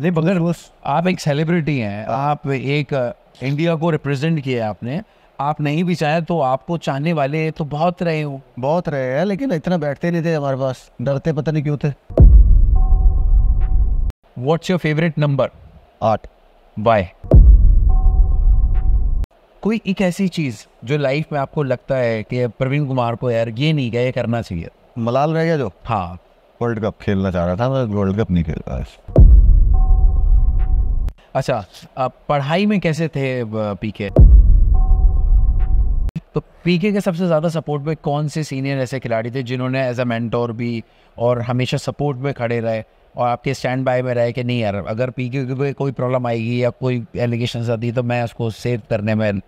नहीं बगैर बस आप एक सेलिब्रिटी हैं हाँ। आप एक इंडिया को रिप्रेजेंट किया है आपने आप नहीं भी चाहे तो आपको चाहने वाले तो बहुत रहे हो बहुत रहे हैं लेकिन इतना बैठते नहीं थे हमारे पास डरते पता नहीं क्यों थे व्हाट्स योर फेवरेट नंबर आठ बाय कोई एक ऐसी चीज जो लाइफ में आपको लगता है कि प्रवीण कुमार को यार ये नहीं गया करना चाहिए मलाल रह गया जो हाँ वर्ल्ड कप खेलना चाह रहा था वर्ल्ड कप नहीं खेल रहा अच्छा पढ़ाई में कैसे थे पीके तो पीके के सबसे ज़्यादा सपोर्ट में कौन से सीनियर ऐसे खिलाड़ी थे जिन्होंने एज अ मेंटोर भी और हमेशा सपोर्ट में खड़े रहे और आपके स्टैंड बाय में रहे कि नहीं यार अगर पीके के को कोई प्रॉब्लम आएगी या कोई एलिगेशन आती तो मैं उसको सेव करने में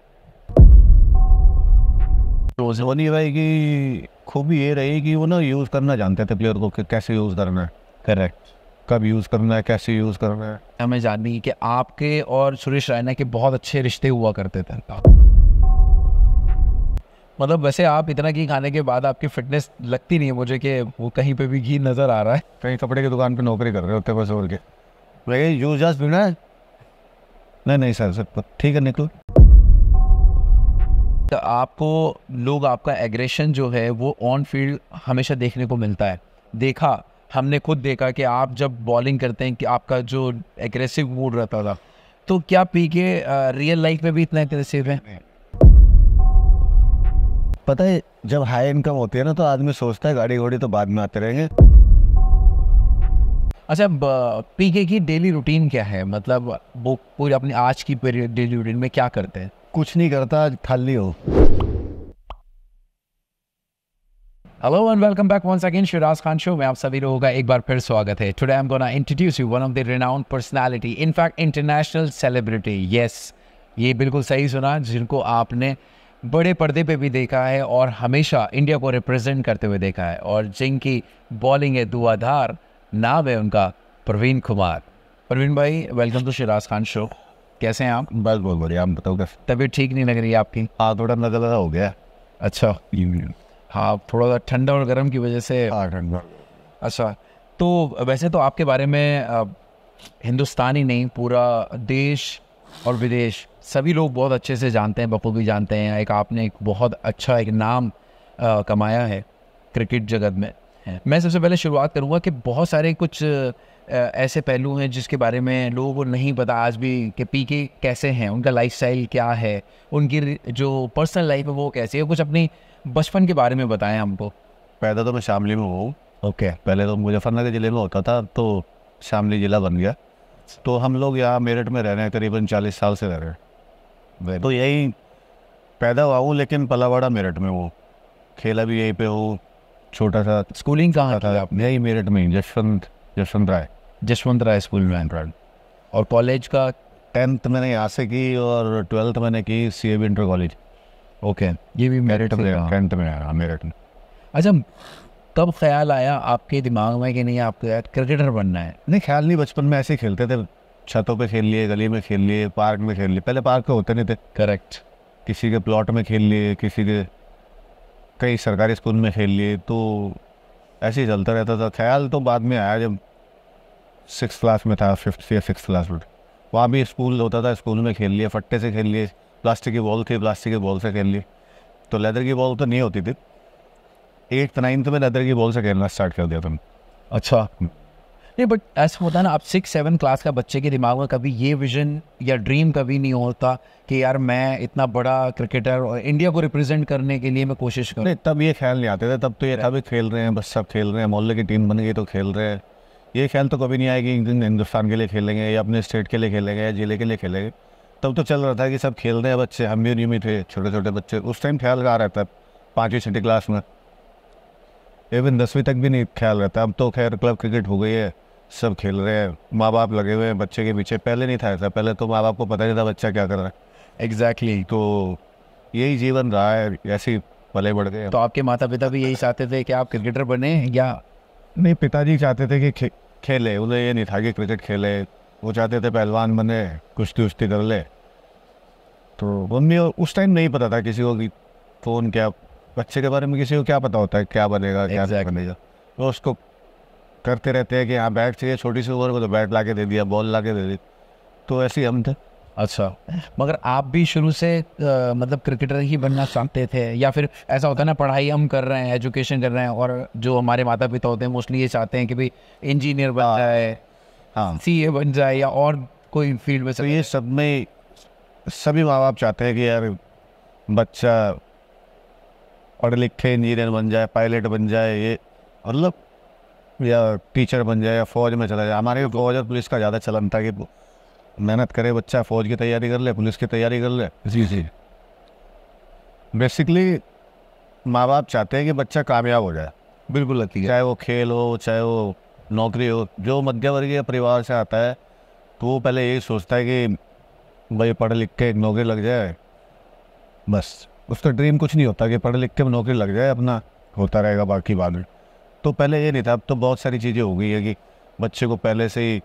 तो धोनी भाई की खूबी ये रही कि वो ना यूज़ करना जानते थे प्लेयर को कि कैसे यूज़ करना है करेक्ट कब यूज़ करना है कैसे यूज़ करना है हमें जाननी कि आपके और सुरेश रैना के बहुत अच्छे रिश्ते हुआ करते थे मतलब वैसे आप इतना घी खाने के बाद आपकी फिटनेस लगती नहीं है मुझे कि वो कहीं पे भी घी नज़र आ रहा है कहीं कपड़े की दुकान पे नौकरी कर रहे होते बस और के मैं यूज जास पीना है नहीं नहीं सर सर ठीक है निकलो तो आपको लोग आपका एग्रेशन जो है वो ऑन फील्ड हमेशा देखने को मिलता है देखा हमने खुद देखा कि आप जब बॉलिंग करते हैं कि आपका जो एग्रेसिव मूड रहता था तो क्या पी के रियल लाइफ में भी इतना एग्रेसिव है पता है जब हाई इनकम होती है ना तो आदमी सोचता है गाड़ी घोड़ी तो बाद में आते रहेंगे अच्छा पी के की डेली रूटीन क्या है मतलब वो पूरी अपनी आज की डेली रूटीन में क्या करते हैं कुछ नहीं करता खाली हो hello and welcome back once again Shivraj Khan show में आप सभी लोगों का एक बार फिर स्वागत है Today I'm gonna introduce you one of the renowned personality, in fact international celebrity yes ये बिल्कुल सही सुना जिनको आपने बड़े पर्दे पे भी देखा है और हमेशा इंडिया को रिप्रेजेंट करते हुए देखा है और जिनकी बॉलिंग है दुआधार नाम है उनका प्रवीण कुमार प्रवीण भाई welcome to Shivraj Khan show कैसे हैं आप बस बहुत बढ़िया आप बताओ तबीयत ठीक नहीं लग रही आपकी हाँ थोड़ा नजर हो गया अच्छा हाँ थोड़ा सा ठंडा और गर्म की वजह से हाँ ठंडा अच्छा तो वैसे तो आपके बारे में हिंदुस्तान ही नहीं पूरा देश और विदेश सभी लोग बहुत अच्छे से जानते हैं बखूबी जानते हैं एक आपने एक बहुत अच्छा एक नाम आ, कमाया है क्रिकेट जगत में मैं सबसे पहले शुरुआत करूँगा कि बहुत सारे कुछ ऐसे पहलू हैं जिसके बारे में लोगों को नहीं पता आज भी कि पी के कैसे हैं उनका लाइफ क्या है उनकी जो पर्सनल लाइफ है वो कैसी है कुछ अपनी बचपन के बारे में बताएं हमको पैदा तो मैं शामली में हूँ ओके okay. पहले तो मुजफ्फरनगर ज़िले में होता था तो शामली ज़िला बन गया तो हम लोग यहाँ मेरठ में रह रहे हैं करीबन चालीस साल से रह रहे हैं तो यही पैदा हुआ हूँ लेकिन पलावाड़ा मेरठ में वो खेला भी यहीं पे हो छोटा सा स्कूलिंग कहाँ था, आप यही मेरठ में जशवंत जशवंत राय जसवंत राय स्कूल में एंट्रेड और कॉलेज का टेंथ मैंने यहाँ से की और ट्वेल्थ मैंने की C A inter college okay ये भी मेरिट टेंथ में आया मेरिट में अच्छा तब ख्याल आया आपके दिमाग में कि नहीं आपको यार क्रिकेटर बनना है नहीं ख्याल नहीं बचपन में ऐसे ही खेलते थे छतों पे खेल लिए गली में खेल लिए पार्क में खेल लिए पहले पार्क होते नहीं थे करेक्ट किसी के प्लॉट में खेल लिए किसी के कई सरकारी स्कूल में खेल लिए तो ऐसे ही चलता रहता था ख्याल तो बाद में आया जब सिक्स क्लास में था फिफ्थ या सिक्स क्लास में वहाँ भी स्कूल होता था स्कूल में खेल लिए फट्टे से खेल लिए प्लास्टिक की बॉल थी प्लास्टिक की बॉल से खेल लिए तो लेदर की बॉल तो नहीं होती थी एट्थ नाइन्थ में लेदर की बॉल से खेलना स्टार्ट कर दिया तुमने अच्छा नहीं बट ऐसा होता है ना आप सिक्स सेवन क्लास का बच्चे के दिमाग में कभी ये विजन या ड्रीम कभी नहीं होता कि यार मैं इतना बड़ा क्रिकेटर और इंडिया को रिप्रेजेंट करने के लिए मैं कोशिश करूँ तब ये ख्याल नहीं आते थे तब तो ये अभी खेल रहे हैं बस सब खेल रहे हैं मोहल्ले की टीम बन गई तो खेल रहे हैं ये ख्याल तो कभी नहीं आया कि एक दिन हिंदुस्तान के लिए खेलेंगे या अपने स्टेट के लिए खेलेंगे या ज़िले के लिए खेलेंगे तब तो चल रहा था कि सब खेल रहे हैं बच्चे हम भी उन्हीं में थे छोटे छोटे बच्चे उस टाइम ख्याल आ रहा था पाँचवीं छठी क्लास में इवन दसवीं तक भी नहीं ख्याल रहता अब तो खैर क्लब क्रिकेट हो गई है सब खेल रहे हैं माँ बाप लगे हुए हैं बच्चे के पीछे पहले नहीं था ऐसा पहले तो माँ बाप को पता नहीं था बच्चा क्या कर रहा है एग्जैक्टली exactly. तो यही जीवन रहा है ऐसे पले बढ़ गए तो आपके माता पिता भी यही चाहते थे कि आप क्रिकेटर बने या नहीं पिताजी चाहते थे कि खे, खेले उन्हें ये नहीं था कि क्रिकेट खेले वो चाहते थे पहलवान बने कुश्ती उश्ती कर ले तो मम्मी उस टाइम नहीं पता था किसी को कि फ़ोन क्या बच्चे के बारे में किसी को क्या पता होता है क्या बनेगा क्या क्या बनेगा तो उसको करते रहते हैं कि हाँ बैट चाहिए छोटी सी उम्र को तो बैट ला के दे दिया बॉल ला के दे दी तो ऐसे ही हम थे अच्छा मगर आप भी शुरू से आ, मतलब क्रिकेटर ही बनना चाहते थे या फिर ऐसा होता है ना पढ़ाई हम कर रहे हैं एजुकेशन कर रहे हैं और जो हमारे माता पिता होते हैं मोस्टली ये चाहते हैं कि भाई इंजीनियर बन हाँ। जाए हाँ सी ए बन जाए या और कोई फील्ड में तो ये सब में सभी माँ बाप चाहते हैं कि यार बच्चा पढ़े लिखे इंजीनियर बन जाए पायलट बन जाए ये मतलब या टीचर बन जाए या फौज में चला जाए हमारे फौज और पुलिस का ज़्यादा चलन था कि मेहनत करे बच्चा फौज की तैयारी कर ले पुलिस की तैयारी कर ले जी जी बेसिकली माँ बाप चाहते हैं कि बच्चा कामयाब हो जाए बिल्कुल लगती है चाहे वो खेल हो चाहे वो नौकरी हो जो मध्यवर्गीय परिवार से आता है तो वो पहले यही सोचता है कि भाई पढ़ लिख के नौकरी लग जाए बस उसका ड्रीम कुछ नहीं होता कि पढ़ लिख के नौकरी लग जाए अपना होता रहेगा बाकी बाद में तो पहले ये नहीं था अब तो बहुत सारी चीज़ें हो गई है कि बच्चे को पहले से ही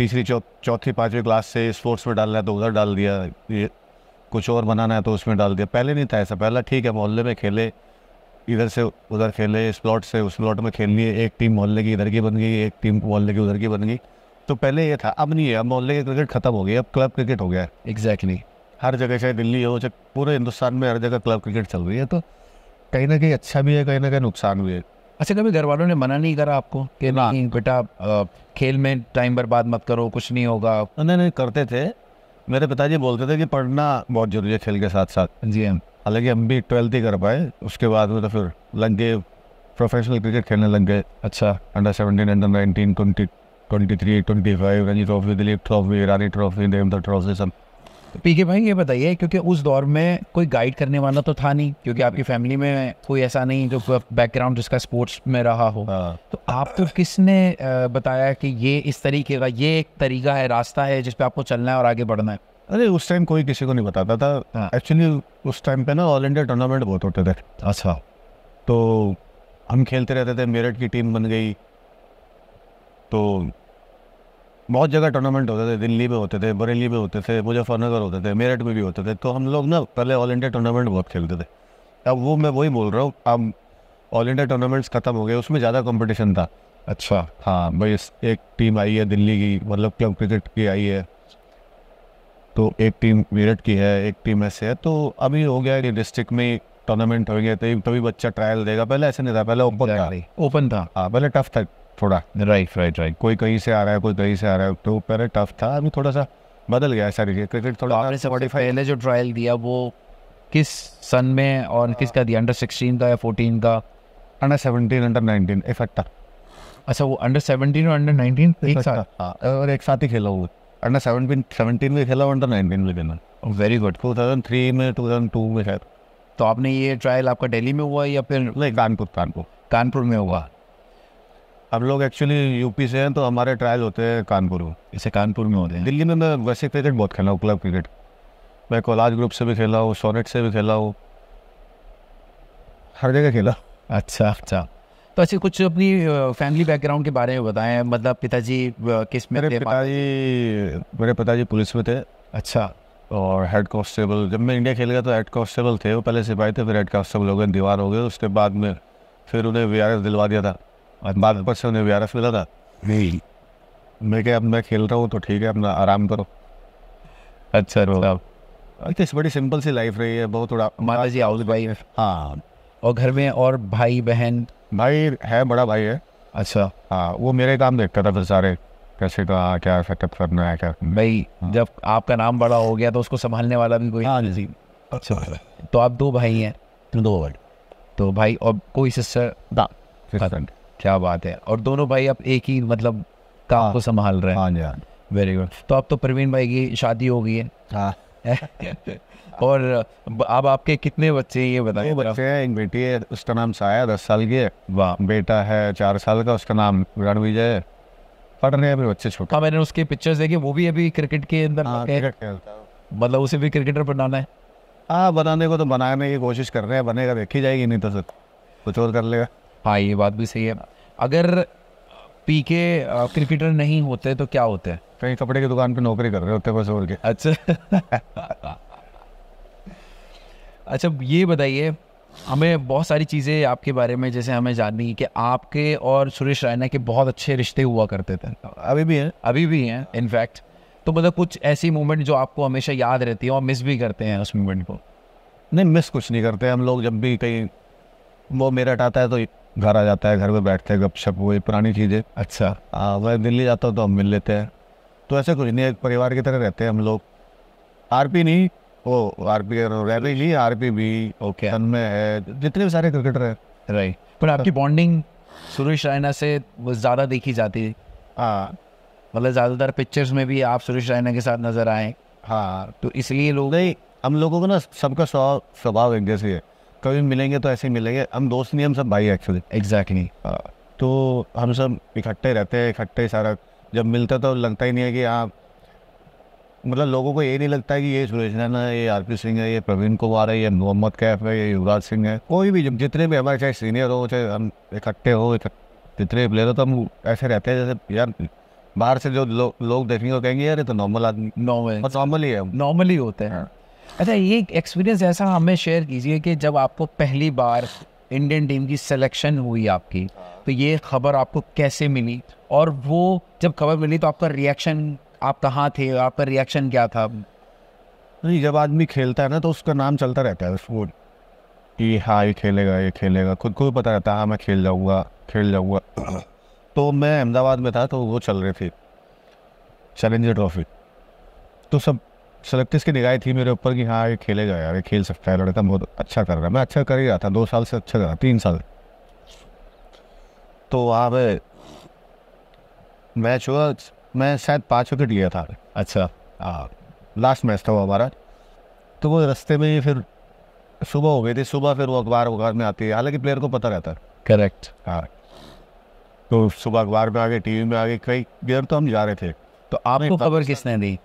तीसरी चौथी पाँचवीं क्लास से स्पोर्ट्स में डालना है तो उधर डाल दिया ये कुछ और बनाना है तो उसमें डाल दिया पहले नहीं था ऐसा पहला ठीक है मोहल्ले में खेले इधर से उधर खेले इस प्लॉट से उस प्लॉट में खेल लिए एक टीम मोहल्ले की इधर की बन गई एक टीम मोहल्ले की उधर की बन गई तो पहले ये था अब नहीं है अब मोहल्ले की क्रिकेट खत्म हो गई अब क्लब क्रिकेट हो गया है एग्जैक्टली हर जगह चाहे दिल्ली हो चाहे पूरे हिंदुस्तान में हर जगह क्लब क्रिकेट चल रही है तो कहीं ना कहीं अच्छा भी है कहीं ना कहीं नुकसान भी है अच्छा कभी घर वालों ने मना नहीं करा आपको कि नहीं बेटा खेल में टाइम बर्बाद मत करो कुछ नहीं होगा नहीं नहीं करते थे मेरे पिताजी बोलते थे कि पढ़ना बहुत जरूरी है खेल के साथ साथ जी हम हाँ। हालांकि हम भी ट्वेल्थ ही कर पाए उसके बाद में तो फिर लग गए प्रोफेशनल क्रिकेट खेलने लग गए अच्छा under seventeen under nineteen twenty twenty three twenty five Ranji trophy Duleep trophy Rani trophy Deodhar trophy सब तो पीके भाई ये बताइए क्योंकि उस दौर में कोई गाइड करने वाला तो था नहीं क्योंकि आपकी फैमिली में कोई ऐसा नहीं जो बैकग्राउंड जिसका स्पोर्ट्स में रहा हो हाँ। तो आप तो किसने बताया कि ये इस तरीके का ये एक तरीका है रास्ता है जिसपे आपको चलना है और आगे बढ़ना है अरे उस टाइम कोई किसी को नहीं बताता था एक्चुअली हाँ। उस टाइम पे ना ऑल इंडिया टूर्नामेंट बहुत होते थे अच्छा तो हम खेलते रहते थे मेरठ की टीम बन गई तो बहुत जगह टूर्नामेंट होते थे दिल्ली में होते थे बरेली में होते थे मुजफ्फरनगर होते थे मेरठ में भी होते थे तो हम लोग ना पहले ऑल इंडिया टूर्नामेंट बहुत खेलते थे अब वो मैं वही बोल रहा हूँ अब ऑल इंडिया टूर्नामेंट्स खत्म हो गए उसमें ज़्यादा कॉम्पिटिशन था अच्छा हाँ भाई एक टीम आई है दिल्ली की मतलब क्लब क्रिकेट की आई है तो एक टीम मेरठ की है एक टीम ऐसे है तो अभी हो गया कि डिस्ट्रिक्ट में टूर्नामेंट हो गया तभी तो तभी बच्चा ट्रायल देगा पहले ऐसे नहीं था पहले ओपन था ओपन था हाँ पहले टफ था थोड़ा राइट राइट राइट कोई कहीं से आ रहा है कोई कहीं से आ रहा है तो पहले टफ था अभी थोड़ा सा बदल गया सारी चीज़ क्रिकेट थोड़ा आपने सबसे पहले जो ट्रायल दिया वो किस सन में और आ, किसका दिया अंडर सिक्सटीन का या फोर्टीन का अंडर सेवनटीन अंडर नाइनटीन इकट्ठा अच्छा वो अंडर सेवनटीन और अंडर नाइनटीन एक साथ हाँ, और एक साथ ही खेला हुआ अंडर सेवनटीन सेवनटीन में खेला अंडर नाइनटीन में खेला very good two thousand three में टू थाउजेंड टू में शायद तो आपने ये ट्रायल आपका दिल्ली में हुआ या फिर नहीं कानपुर कानपुर कानपुर में हुआ हम लोग एक्चुअली यूपी से हैं तो हमारे ट्रायल होते हैं कानपुर में इसे कानपुर में होते हैं दिल्ली में मैं वैसे क्रिकेट बहुत खेला हूँ क्लब क्रिकेट मैं कोलाज ग्रुप से भी खेला हूँ सोनेट से भी खेला हूँ हर जगह खेला अच्छा अच्छा तो अच्छा कुछ अपनी फैमिली बैकग्राउंड के बारे में बताएं मतलब पिताजी किस में मेरे पिताजी मेरे पिताजी पुलिस में थे अच्छा और हेड कांस्टेबल जब मैं इंडिया खेल गया तो हेड कॉन्स्टेबल थे वो पहले सिपाही थे फिर हेड कॉन्स्टेबल हो गए दीवार हो गए उसके बाद में फिर उन्हें वी दिलवा दिया था और बाद पर से उन्हें वी मिला था नहीं मैं क्या अब मैं खेल रहा हूँ तो ठीक है अपना आराम करो अच्छा साहब अच्छा इस बड़ी सिंपल सी लाइफ रही है बहुत थोड़ा माता जी हाउस है हाँ और घर में और भाई बहन भाई है बड़ा भाई है अच्छा हाँ वो मेरे काम देखता था फिर सारे कैसे का क्या सेटअप करना है क्या भाई हाँ। जब आपका नाम बड़ा हो गया तो उसको संभालने वाला भी कोई हाँ जी अच्छा तो आप दो भाई हैं दो वर्ड तो भाई और कोई सिस्टर दा सिस्टर क्या बात है और दोनों भाई अब एक ही मतलब काम हाँ। को संभाल रहे हैं हाँ वेरी गुड हाँ तो अब तो प्रवीण भाई की शादी हो गई है हाँ। और अब आपके कितने बच्चे हैं ये बताइए बच्चे हैं एक बेटी है उसका नाम साया दस साल की है वाह बेटा है चार साल का उसका नाम रणविजय है पढ़ रहे हैं अभी बच्चे छोटे हाँ मैंने उसके पिक्चर्स देखे वो भी अभी क्रिकेट के अंदर मतलब उसे भी क्रिकेटर बनाना है हाँ बनाने को तो बनाने की कोशिश कर रहे हैं बनेगा देखी जाएगी नहीं तो सर कुछ और कर लेगा हाँ ये बात भी सही है अगर पी के क्रिकेटर नहीं होते तो क्या होते हैं कहीं कपड़े की दुकान पे नौकरी कर रहे होते बस और के अच्छा अच्छा ये बताइए हमें बहुत सारी चीज़ें आपके बारे में जैसे हमें जाननी कि आपके और सुरेश रैना के बहुत अच्छे रिश्ते हुआ करते थे अभी भी हैं अभी भी हैं इनफैक्ट तो मतलब कुछ ऐसी मोमेंट जो आपको हमेशा याद रहती है और मिस भी करते हैं उस मोमेंट को नहीं मिस कुछ नहीं करते हम लोग जब भी कहीं वो मेरा आता है तो घर आ जाता है घर पे बैठते हैं गपशप वही पुरानी चीज़ें अच्छा आ, वह दिल्ली जाता हूँ तो हम मिल लेते हैं तो ऐसा कुछ नहीं एक परिवार की तरह रहते हैं हम लोग आर पी नहीं ओ आरपी रैबी जी पी भी ओके okay. में है जितने भी सारे क्रिकेटर हैं राइट पर तो आपकी बॉन्डिंग सुरेश रैना से ज़्यादा देखी जाती है हाँ मतलब ज़्यादातर पिक्चर्स में भी आप सुरेश रैना के साथ नज़र आए हाँ तो इसलिए लोग हम लोगों को ना सबका स्वभाव एक जैसे है कभी मिलेंगे तो ऐसे ही मिलेंगे हम दोस्त नहीं हम सब भाई एक्चुअली एग्जैक्टली हाँ। तो हम सब इकट्ठे रहते हैं इकट्ठे सारा जब मिलता तो लगता ही नहीं है कि आप हाँ, मतलब लोगों को ये नहीं लगता है कि ये सुरेश रैना है ये आर पी सिंह है ये प्रवीण कुमार है ये मोहम्मद कैफ है ये युवराज सिंह है कोई भी जितने भी हमारे चाहे सीनियर हो चाहे हम इकट्ठे हो जितने प्लेयर हो तो हम ऐसे रहते हैं जैसे यार बाहर से जो लो, लोग देखेंगे वो कहेंगे यार ये तो नॉर्मल आदमी नॉर्मल नॉर्मली हाँ, है नॉर्मली होते हैं अच्छा ये एक्सपीरियंस ऐसा हमें शेयर कीजिए कि जब आपको पहली बार इंडियन टीम की सिलेक्शन हुई आपकी हाँ। तो ये खबर आपको कैसे मिली और वो जब खबर मिली तो आपका रिएक्शन आप कहाँ थे आपका रिएक्शन क्या था नहीं जब आदमी खेलता है ना तो उसका नाम चलता रहता है स्पोर्ट कि हाँ ये खेलेगा ये खेलेगा खुद को भी पता रहता है हाँ मैं खेल जाऊँगा खेल जाऊँगा तो मैं अहमदाबाद में था तो वो चल रहे थे चैलेंजर ट्रॉफी तो सब सेलेक्टिस की निगाह थी मेरे ऊपर कि हाँ ये खेलेगा यार ये खेल सकता है लड़का तो बहुत अच्छा कर रहा है मैं अच्छा कर ही रहा था दो साल से अच्छा कर रहा तीन साल तो वहाँ पे मैच हुआ मैं शायद पाँच विकेट गया था अच्छा हाँ लास्ट मैच था वो हमारा तो वो रस्ते में ही फिर सुबह हो गई थी सुबह फिर वो अखबार वखबार में आती है हालांकि प्लेयर को पता रहता है करेक्ट हाँ तो सुबह अखबार में आ गए टीवी में आ गए कई गेम तो हम जा रहे थे तो आपको खबर किसने दी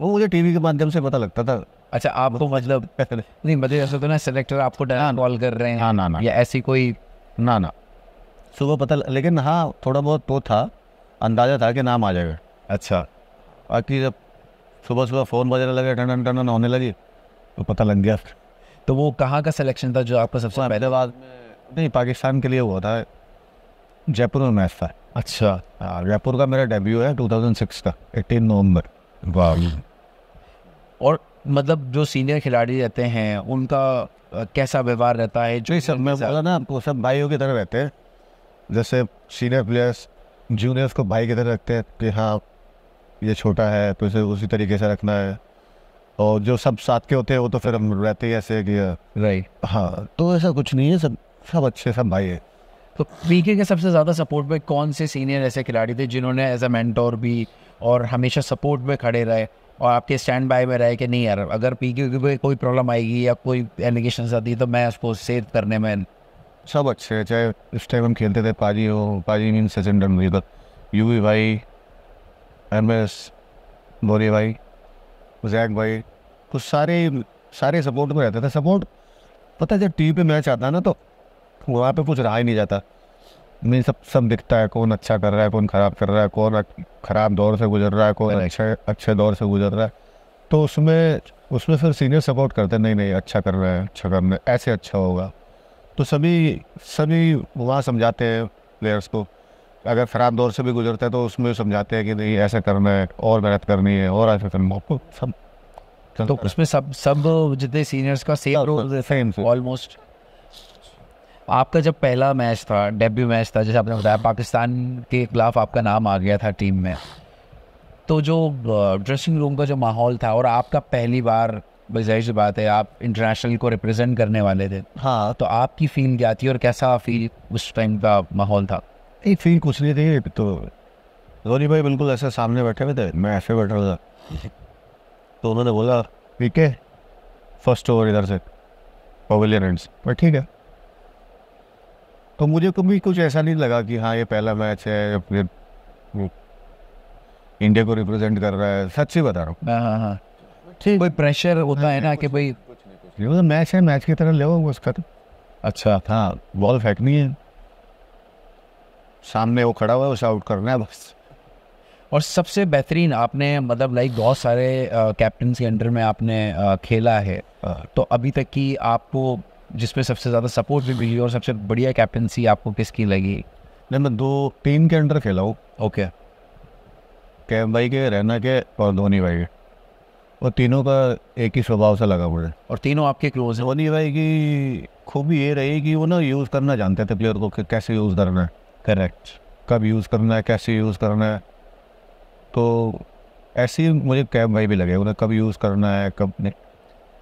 वो मुझे टीवी के माध्यम से पता लगता था अच्छा आप तो मतलब नहीं मतलब ऐसा तो ना सेलेक्टर आपको कॉल कर रहे हैं हाँ ना ना या ऐसी कोई ना ना सुबह पता लेकिन हाँ थोड़ा बहुत तो था अंदाज़ा था कि नाम आ जाएगा अच्छा बाकी जब सुबह सुबह फ़ोन बजने लगे टन टन होने लगी तो पता लग गया तो वो कहाँ का सिलेक्शन था जो आपका सबसे पहले में नहीं पाकिस्तान के लिए हुआ था जयपुर में मैच था अच्छा हाँ, जयपुर का मेरा डेब्यू है 2006 का 18 नवंबर और मतलब जो सीनियर खिलाड़ी रहते हैं उनका कैसा व्यवहार रहता है जो सब मैं बोला ना आपको सब भाइयों की तरह रहते हैं जैसे सीनियर प्लेयर्स जूनियर्स को भाई की तरह रखते हैं कि हाँ ये छोटा है तो इसे उसी तरीके से रखना है और जो सब साथ के होते हैं वो तो फिर हम रहते ही ऐसे कि राइट हाँ तो ऐसा कुछ नहीं है सब सब अच्छे सब भाई है तो पीके के सबसे ज़्यादा सपोर्ट में कौन से सीनियर ऐसे खिलाड़ी थे जिन्होंने एज अ मेंटोर भी और हमेशा सपोर्ट में खड़े रहे और आपके स्टैंड बाय में रहे कि नहीं यार अगर पी क्यू की कोई प्रॉब्लम आएगी या कोई एलिगेशन आती है तो मैं उसको सेव करने में सब अच्छे हैं चाहे उस टाइम हम खेलते थे पाजी हो पाजी mean Sachin Tendulkar U V भाई एम एस बोरे भाई जैक भाई तो सारे सारे सपोर्ट में रहते थे सपोर्ट पता है जब टी वी पे मैच आता ना तो वहाँ पे कुछ रहा ही नहीं जाता नहीं सब सब दिखता है कौन अच्छा कर रहा है कौन ख़राब कर रहा है कौन ख़राब दौर से गुजर रहा है कौन अच्छे अच्छे दौर से गुजर रहा है तो उसमें उसमें फिर सीनियर सपोर्ट करते हैं नहीं नहीं अच्छा कर रहे हैं अच्छा कर रहे ऐसे अच्छा होगा तो सभी सभी वहाँ समझाते हैं प्लेयर्स को अगर ख़राब दौर से भी गुजरता है तो उसमें समझाते हैं कि नहीं ऐसा करना है और मेहनत करनी है और ऐसा करना है तो सब तो उसमें सब सब जितने सीनियर्स का सेम रोल सेम ऑलमोस्ट आपका जब पहला मैच था डेब्यू मैच था जैसे आपने बताया पाकिस्तान के खिलाफ आपका नाम आ गया था टीम में तो जो ड्रेसिंग रूम का जो माहौल था और आपका पहली बार बजाई सी बात है आप इंटरनेशनल को रिप्रेजेंट करने वाले थे हाँ तो आपकी फील क्या थी और कैसा फील उस टाइम का माहौल था नहीं फील कुछ नहीं थी तो धोनी भाई बिल्कुल ऐसे सामने बैठे हुए थे मैं ऐसे बैठा हुआ था तो उन्होंने बोला ठीक है फर्स्ट ओवर इधर से पवेलियन एंड पर ठीक है तो मुझे कभी कुछ ऐसा नहीं लगा कि हाँ ये पहला मैच है अपने हम्म, इंडिया को रिप्रेजेंट कर रहा है सच सच्ची बता रहा हूँ हाँ हाँ, हाँ। ठीक कोई प्रेशर होता है ना कि भाई कुछ नहीं तो मैच है मैच की तरह ले उसका अच्छा हाँ बॉल फेंकनी है सामने वो खड़ा हुआ है उसे आउट करना है बस और सबसे बेहतरीन आपने मतलब लाइक बहुत सारे कैप्टन के अंडर में आपने आ, खेला है आ, हाँ। तो अभी तक की आपको जिसमें सबसे ज़्यादा सपोर्ट भी मिली और सबसे बढ़िया कैप्टनसी आपको किसकी लगी नहीं मैं दो टीम के अंडर खेला हूँ ओके कैम भाई के रहना के और धोनी भाई के और तीनों का एक ही स्वभाव से लगा मुझे और तीनों आपके क्लोज है धोनी भाई की खूबी ये रही कि वो ना यूज़ करना जानते थे प्लेयर को कि कैसे यूज़ करना है करेक्ट कब यूज़ करना है कैसे यूज़ करना है तो ऐसे ही मुझे कैम भाई भी लगे उन्हें कब यूज़ करना है कब नहीं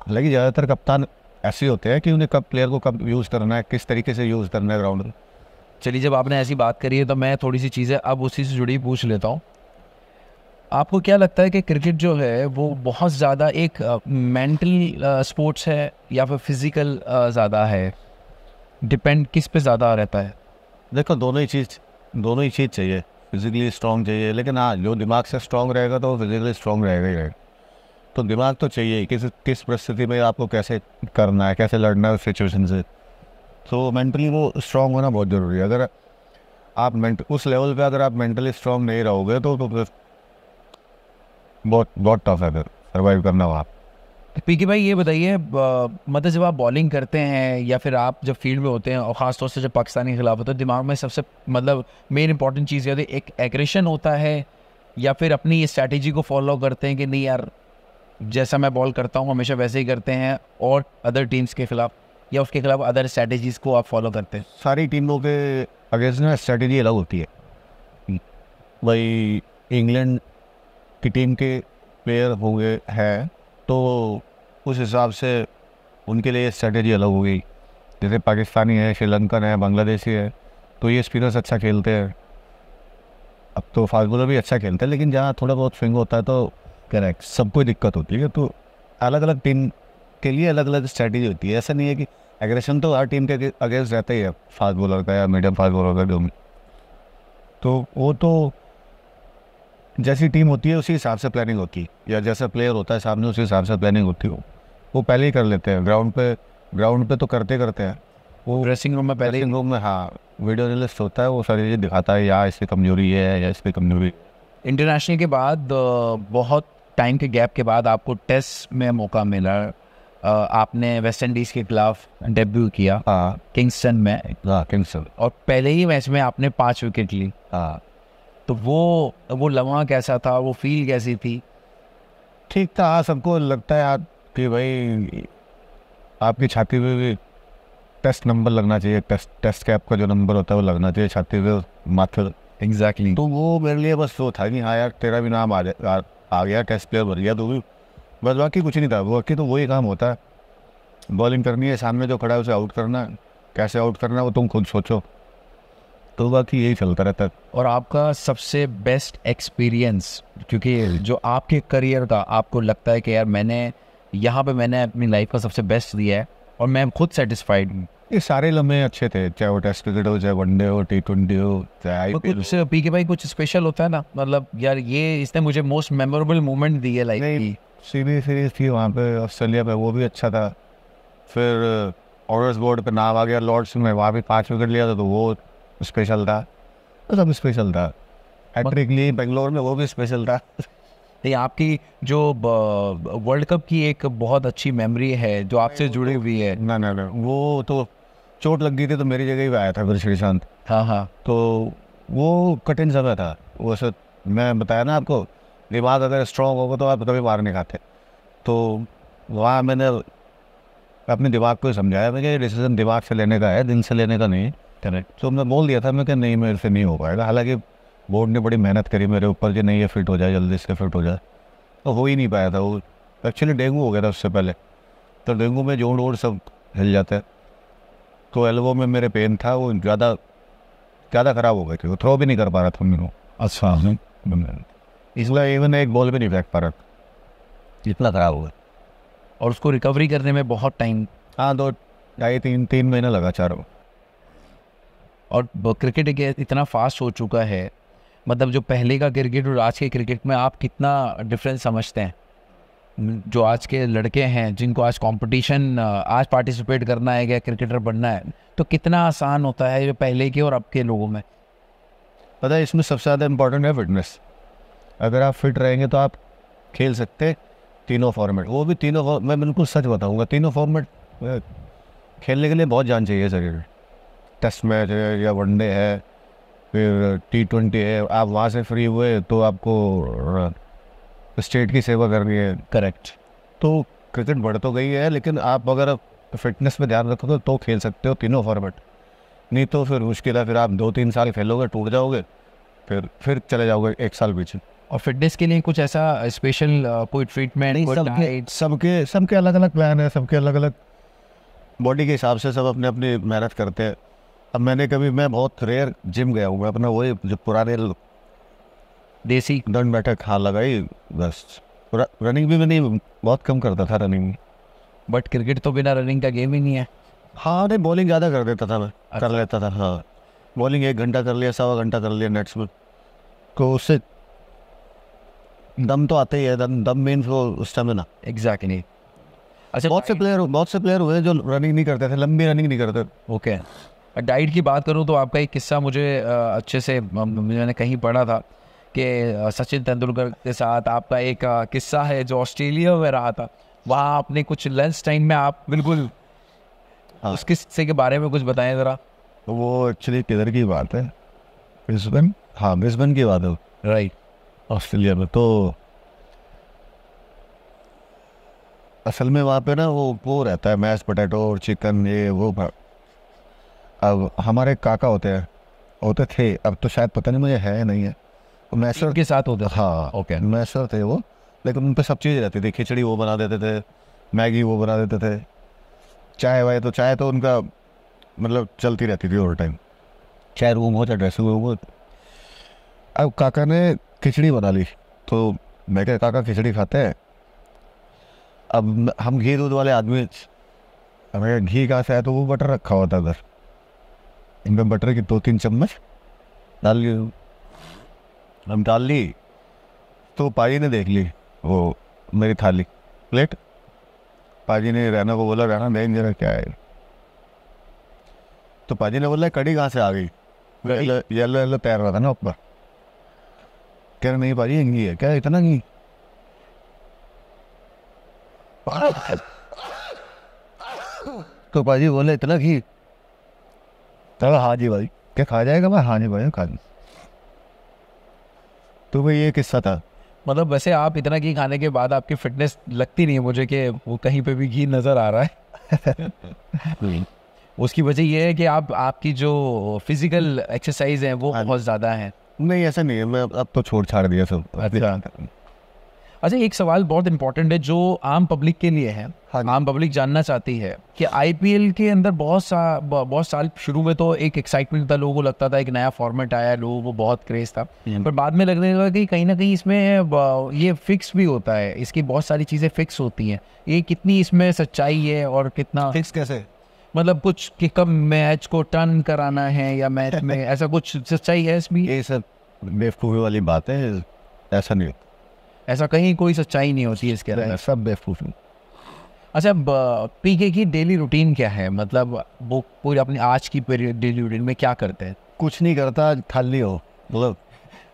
हालांकि ज़्यादातर कप्तान ऐसे होते हैं कि उन्हें कब प्लेयर को कब यूज़ करना है किस तरीके से यूज़ करना है ग्राउंड चलिए जब आपने ऐसी बात करी है तो मैं थोड़ी सी चीज़ें अब उसी से जुड़ी पूछ लेता हूँ आपको क्या लगता है कि क्रिकेट जो है वो बहुत ज़्यादा एक मेंटल स्पोर्ट्स है या फिर फिज़िकल ज़्यादा है डिपेंड किस पे ज़्यादा रहता है देखो दोनों ही चीज़ दोनों ही चीज़ चाहिए फिज़िकली स्ट्रॉन्ग चाहिए लेकिन हाँ जो दिमाग से स्ट्रॉन्ग रहेगा तो फिज़िकली स्ट्रॉन्ग रहेगा ही रहेगा तो दिमाग तो चाहिए किस किस परिस्थिति में आपको कैसे करना है कैसे लड़ना है उस सिचुएशन से तो मेंटली वो स्ट्रांग होना बहुत ज़रूरी है अगर आप मेंट उस लेवल पे अगर आप मेंटली स्ट्रांग नहीं रहोगे तो, तो, तो बहुत बहुत टफ है फिर सर्वाइव करना पी पीके भाई ये बताइए मतलब जब आप बॉलिंग करते हैं या फिर आप जब फील्ड में होते हैं और ख़ासतौर से जब पाकिस्तानी के खिलाफ होते हैं तो दिमाग में सबसे मतलब मेन इंपॉर्टेंट चीज़ ये होती है एक एग्रेशन होता है या फिर अपनी स्ट्रैटेजी को फॉलो करते हैं कि नहीं यार जैसा मैं बॉल करता हूँ हमेशा वैसे ही करते हैं और अदर टीम्स के खिलाफ या उसके खिलाफ अदर स्ट्रेटजीज को आप फॉलो करते हैं सारी टीमों के अगेंस्ट में स्ट्रेटजी अलग होती है भाई इंग्लैंड की टीम के प्लेयर होंगे हैं तो उस हिसाब से उनके लिए स्ट्रेटजी अलग होगी जैसे पाकिस्तानी है श्रीलंकन है बांग्लादेशी है तो ये स्पिनर्स अच्छा खेलते हैं अब तो फास्ट बॉलर भी अच्छा खेलते हैं लेकिन जहाँ थोड़ा बहुत स्विंग होता है तो करेक्ट सबको दिक्कत होती है तो अलग अलग टीम के लिए अलग अलग स्ट्रैटेजी होती है ऐसा नहीं है कि एग्रेशन तो हर टीम के अगेंस्ट रहता ही है फास्ट बॉलर का या मीडियम फास्ट बॉलर का जो तो वो तो जैसी टीम होती है उसी हिसाब से प्लानिंग होती है या जैसा प्लेयर होता है सामने उसी हिसाब से प्लानिंग होती है वो पहले ही कर लेते हैं ग्राउंड पे ग्राउंड पे तो करते करते हैं वो ड्रेसिंग रूम में पहले ड्रेसिंग रूम में हाँ वीडियो रिलिस्ट होता है वो सारी चीज़ें दिखाता है या इसकी कमजोरी है या इसकी कमजोरी इंटरनेशनल के बाद बहुत टाइम के गैप के बाद आपको टेस्ट में मौका मिला आपने वेस्ट इंडीज़ के खिलाफ डेब्यू किया हाँ। किंगस्टन में हाँ, किंगस्टन और पहले ही मैच में आपने पाँच विकेट ली हाँ। तो वो वो लम्हा कैसा था वो फील कैसी थी ठीक था सबको लगता है आप कि भाई आपकी छाती पे भी टेस्ट नंबर लगना चाहिए टेस्ट टेस्ट कैप का जो नंबर होता है वो लगना चाहिए छाती पे माथे एग्जैक्टली exactly. तो वो मेरे लिए बस वो था कि हाँ यार तेरा भी नाम आ जाए आ गया टेस्ट प्लेयर भर गया तो भी बस बाकी कुछ नहीं था बाकी तो वही काम होता है बॉलिंग करनी है सामने जो खड़ा है उसे आउट करना कैसे आउट करना वो तुम खुद सोचो तो बाकी यही चलता रहता है और आपका सबसे बेस्ट एक्सपीरियंस क्योंकि जो आपके करियर का आपको लगता है कि यार मैंने यहाँ पे मैंने अपनी लाइफ का सबसे बेस्ट दिया है और मैं खुद सेटिस्फाइड हूँ ये सारे लम्हे अच्छे थे चाहे वो टेस्ट क्रिकेट हो चाहे वनडे हो टी ट्वेंटी हो चाहे कुछ पी के भाई कुछ स्पेशल होता है ना मतलब यार ये इसने मुझे मोस्ट मेमोरेबल मोमेंट दी है लाइफ की सीरीज सीरीज थी वहाँ पे ऑस्ट्रेलिया पे वो भी अच्छा था फिर ऑर्डर्स uh, बोर्ड पे नाम आ गया लॉर्ड्स में वहाँ भी पाँच विकेट लिया था तो वो स्पेशल था तो सब स्पेशल था हैट्रिक ली बेंगलोर में वो भी स्पेशल था नहीं आपकी जो वर्ल्ड कप की एक बहुत अच्छी मेमोरी है जो आपसे जुड़ी तो हुई है ना ना ना वो तो चोट लग गई थी तो मेरी जगह ही आया था फिर श्रीशांत हाँ हाँ तो वो कठिन समय था वो सर मैं बताया ना आपको दिमाग अगर स्ट्रांग होगा तो आप कभी मार नहीं खाते तो वहाँ मैंने अपने दिमाग को समझाया मैं डिसीजन दिमाग से लेने का है दिन से लेने का नहीं कनेक्ट तो मैं बोल दिया था मैं कि नहीं मेरे से नहीं हो पाएगा हालांकि बोर्ड ने बड़ी मेहनत करी मेरे ऊपर कि नहीं ये फिट हो जाए जल्दी से फिट हो जाए तो हो ही नहीं पाया था वो एक्चुअली डेंगू हो गया था उससे पहले तो डेंगू में जोड़ वोड़ सब हिल जाते हैं तो एल्बो में मेरे पेन था वो ज़्यादा ज़्यादा ख़राब हो गए थे वो थ्रो भी नहीं कर पा रहा था मेरे अच्छा इसलिए इवन एक बॉल भी नहीं फेंक पा रहा इतना ख़राब हुआ और उसको रिकवरी करने में बहुत टाइम हाँ दो ढाई तीन तीन महीना लगा चार और क्रिकेट इतना फास्ट हो चुका है मतलब जो पहले का क्रिकेट और आज के क्रिकेट में आप कितना डिफरेंस समझते हैं जो आज के लड़के हैं जिनको आज कंपटीशन आज पार्टिसिपेट करना है या क्रिकेटर बनना है तो कितना आसान होता है जो पहले के और अब के लोगों में पता है इसमें सबसे ज़्यादा इम्पोर्टेंट है फिटनेस अगर आप फिट रहेंगे तो आप खेल सकते तीनों फॉर्मेट वो भी तीनों मैं बिल्कुल सच बताऊँगा तीनों फॉर्मेट खेलने के लिए बहुत जान चाहिए शरीर टेस्ट मैच है या वनडे है फिर टी ट्वेंटी है आप वहाँ से फ्री हुए तो आपको तो स्टेट की सेवा कर रही है करेक्ट तो क्रिकेट बढ़ तो गई है लेकिन आप अगर फिटनेस में ध्यान रखोगे तो खेल सकते हो तीनों फॉर्मेट नहीं तो फिर मुश्किल है फिर आप दो तीन साल खेलोगे टूट जाओगे फिर फिर चले जाओगे एक साल पीछे और फिटनेस के लिए कुछ ऐसा स्पेशल कोई ट्रीटमेंट सबके सबके सबके अलग अलग प्लान है सबके अलग अलग बॉडी के हिसाब से सब अपने अपनी मेहनत करते हैं अब मैंने कभी मैं बहुत रेयर जिम गया हूँ मैं अपना वही जो पुराने देसी दंड बैठक खा लगाई बस रनिंग भी मैंने बहुत कम करता था रनिंग बट क्रिकेट तो बिना रनिंग का गेम ही नहीं है हाँ नहीं बॉलिंग ज़्यादा कर देता था मैं अच्छा। कर लेता था हाँ बॉलिंग एक घंटा कर लिया सवा घंटा कर लिया नेट्स में तो उससे दम तो आते ही है दम दम मीन्स वो उस टाइम में स्टेमिना एग्जैक्टली अच्छा बहुत से प्लेयर बहुत से प्लेयर हुए जो रनिंग नहीं करते थे लंबी रनिंग नहीं करते ओके डाइट की बात करूँ तो आपका एक किस्सा मुझे अच्छे से मैंने कहीं पढ़ा था कि सचिन तेंदुलकर के साथ आपका एक किस्सा है जो ऑस्ट्रेलिया में रहा था वहाँ आपने कुछ लंच टाइम में आप बिल्कुल हाँ। उस किस्से के बारे में कुछ बताएं ज़रा तो वो एक्चुअली किधर की बात है ब्रिस्बेन हाँ ब्रिस्बेन की बात है राइट ऑस्ट्रेलिया में तो असल में वहाँ पे ना वो वो रहता है मैश पोटैटो और चिकन ये वो अब हमारे काका होते हैं होते थे अब तो शायद पता नहीं मुझे है नहीं है मैसर के साथ होते हाँ ओके मैसर थे वो लेकिन उन पर सब चीज़ रहती थी खिचड़ी वो बना देते थे मैगी वो बना देते थे चाय वाय तो चाय तो उनका मतलब चलती रहती थी ओवर टाइम चाय रूम हो चाहे ड्रेसिंग रूम हो अब काका ने खिचड़ी बना ली तो मैं क्या काका खिचड़ी खाते हैं अब हम घी दूध वाले आदमी हमें घी का सा तो वो बटर रखा हुआ था उधर इनमें बटर की दो तीन चम्मच डाल हम डाल ली तो पाजी ने देख ली वो मेरी थाली प्लेट पाजी ने रहना को बोला रहना देख जरा क्या है तो पाजी ने बोला कड़ी कहाँ से आ गई येलो येलो तैर रहा था ना ऊपर कह रहे नहीं पाजी घी है क्या इतना घी तो पाजी बोले इतना घी तब हाँ जी भाई क्या खा जाएगा मैं हाँ जी भाई खा जाएगा तो भाई ये किस्सा था मतलब वैसे आप इतना घी खाने के बाद आपकी फिटनेस लगती नहीं है मुझे कि वो कहीं पे भी घी नज़र आ रहा है hmm. उसकी वजह यह है कि आप आपकी जो फिज़िकल एक्सरसाइज है वो हाँ बहुत ज़्यादा है नहीं ऐसा नहीं है मैं अब तो छोड़ छाड़ दिया सब अच्छा अच्छा एक सवाल बहुत इंपॉर्टेंट है जो आम पब्लिक के लिए है हाँ। आम पब्लिक जानना चाहती है कि आईपीएल के अंदर बहुत सा बहुत साल शुरू में तो एक एक्साइटमेंट था लोगों को लगता था एक नया फॉर्मेट आया लोगों को बहुत क्रेज था हाँ पर बाद में लगने लगा कि कहीं ना कहीं इसमें ये फिक्स भी होता है इसकी बहुत सारी चीज़ें फिक्स होती हैं ये कितनी इसमें सच्चाई है और कितना फिक्स कैसे मतलब कुछ कि कब मैच को टर्न कराना है या मैच में ऐसा कुछ सच्चाई है इसमें ये सर बेवकूफ़ी वाली बात है ऐसा नहीं होता ऐसा कहीं कोई सच्चाई नहीं होती है इसके अंदर सब बेवकूफ अच्छा पीके की डेली रूटीन क्या है मतलब वो पूरी अपनी आज की डेली रूटीन में क्या करते हैं कुछ नहीं करता खाली हो मतलब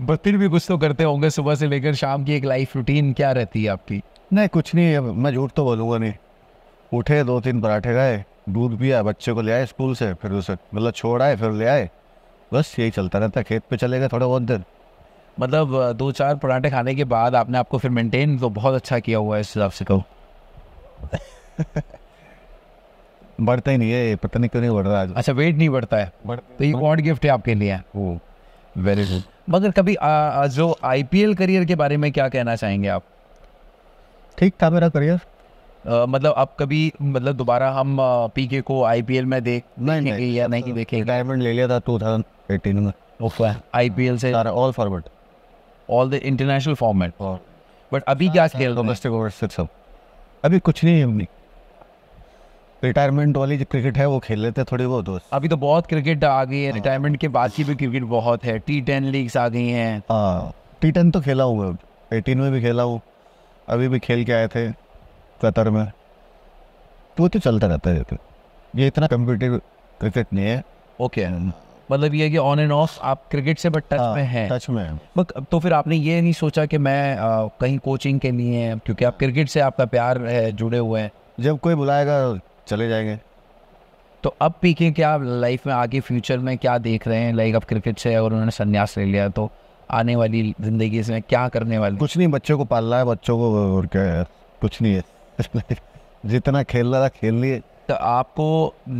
बत्तीर भी कुछ तो करते होंगे सुबह से लेकर शाम की एक लाइफ रूटीन क्या रहती है आपकी नहीं कुछ नहीं मैं झूठ तो बोलूँगा नहीं उठे दो तीन पराठे खाए दूध पिया बच्चे को ले आए स्कूल से फिर उसे मतलब छोड़ आए फिर ले आए बस यही चलता रहता खेत पे चले गए थोड़ा बहुत देर मतलब दो चार पराठे खाने के बाद आपने आपको फिर मेंटेन तो बहुत अच्छा किया हुआ है इस हिसाब से कहो बढ़ता ही नहीं है पता नहीं क्यों नहीं बढ़ रहा आज अच्छा वेट नहीं बढ़ता है तो ये गॉड गिफ्ट है आपके लिए वो वेरी गुड मगर कभी आ, जो आईपीएल करियर के बारे में क्या कहना चाहेंगे आप ठीक था मेरा करियर Uh, मतलब आप कभी मतलब दोबारा हम पीके को आईपीएल में देख नहीं, नहीं, नहीं या नहीं देखेंगे रिटायरमेंट ले लिया था 2018 में ओके आईपीएल से all forward all the international format but अभी क्या खेल रहा हूँ अभी कुछ नहीं हमने रिटायरमेंट वाली जो क्रिकेट है वो खेल लेते हैं थोड़ी बहुत दोस्त अभी तो बहुत क्रिकेट आ गई है रिटायरमेंट के बाद की भी क्रिकेट बहुत है टी टेन लीग्स आ गई हैं टी हाँ, टेन तो खेला हुआ मैं एटीन में भी खेला हूँ अभी भी खेल के आए थे कतर में तो वो तो चलता रहता है ये इतना कम्पिटिव क्रिकेट नहीं है ओके okay. हम्म। मतलब ये कि ऑन एंड ऑफ आप क्रिकेट से बट टच हाँ, में हैं टच में बट तो फिर आपने ये नहीं सोचा कि मैं आ, कहीं कोचिंग के लिए हैं क्योंकि आप क्रिकेट से आपका प्यार है जुड़े हुए हैं जब कोई बुलाएगा चले जाएंगे तो अब पीके के क्या लाइफ में आगे फ्यूचर में क्या देख रहे हैं लाइक अब क्रिकेट से अगर उन्होंने संन्यास ले लिया तो आने वाली जिंदगी से क्या करने वाले कुछ नहीं बच्चों को पालना है बच्चों को और क्या है कुछ नहीं है जितना खेल रहा था खेल लिए तो आपको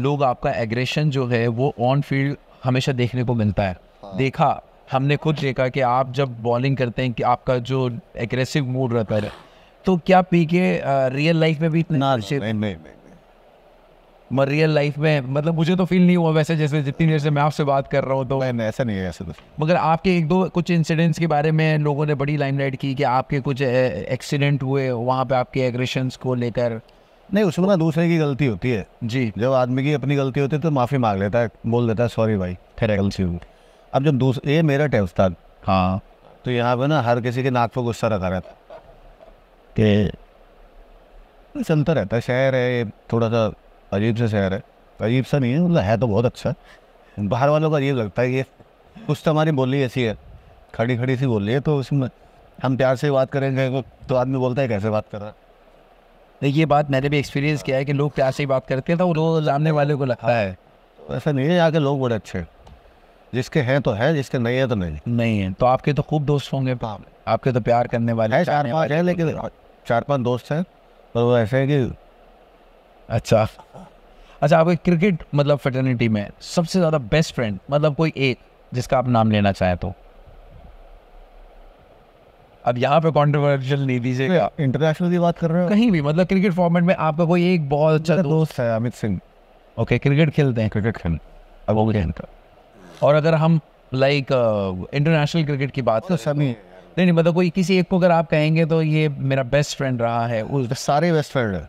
लोग आपका एग्रेशन जो है वो ऑन फील्ड हमेशा देखने को मिलता है हाँ। देखा हमने खुद देखा कि आप जब बॉलिंग करते हैं कि आपका जो एग्रेसिव मूड रहता है तो क्या पी के रियल लाइफ में भी इतना मैं रियल लाइफ में मतलब मुझे तो फील नहीं हुआ वैसे जैसे जितनी देर से मैं आपसे बात कर रहा हूँ तो मैं ऐसा नहीं है ऐसा तो मगर आपके एक दो कुछ इंसिडेंट्स के बारे में लोगों ने बड़ी लाइमलाइट की कि आपके कुछ एक्सीडेंट हुए वहाँ पे आपके एग्रेशंस को लेकर नहीं उसमें ना दूसरे की गलती होती है जी जब आदमी की अपनी गलती होती है तो माफ़ी मांग लेता है बोल देता है सॉरी भाई फिर गलती हूँ अब जब दूसरे ये मेरठ है उस्ताद हाँ तो यहाँ पे ना हर किसी के नाक पर गुस्सा रखा रहता के चलता रहता है शहर है ये थोड़ा सा अजीब सा शहर है अजीब सा नहीं है मतलब है तो बहुत अच्छा बाहर वालों को अजीब लगता है ये कुछ तो हमारी बोली ऐसी है खड़ी खड़ी सी बोली है तो उसमें हम प्यार से बात करेंगे तो आदमी बोलता है कैसे बात कर रहा है ये बात मैंने भी एक्सपीरियंस किया है कि लोग प्यार से ही बात करते हैं तो वो सामने वाले को लगता हाँ। है तो ऐसा नहीं है यहाँ के लोग बड़े अच्छे जिसके हैं तो है जिसके नहीं है तो नहीं नहीं है तो आपके तो खूब दोस्त होंगे हाँ। आपके तो प्यार करने वाले हैं चार पाँच हैं लेकिन चार पाँच दोस्त हैं पर वो ऐसे हैं कि अच्छा अच्छा आपके क्रिकेट मतलब फेटर्निटी में सबसे ज़्यादा बेस्ट फ्रेंड मतलब कोई एक जिसका आप नाम लेना चाहें तो अब यहाँ पे कॉन्ट्रोवर्शियल नहीं दीजिए इंटरनेशनल की बात कर रहे हो कहीं भी मतलब क्रिकेट फॉर्मेट में आपका कोई एक बॉल अच्छा दोस्त है अमित सिंह ओके क्रिकेट खेलते हैं क्रिकेट खेल अब वो खेलता और अगर हम लाइक इंटरनेशनल क्रिकेट की बात तो करें सभी तो- नहीं नहीं मतलब कोई किसी एक को अगर आप कहेंगे तो ये मेरा बेस्ट फ्रेंड रहा है उस तो सारे बेस्ट फ्रेंड है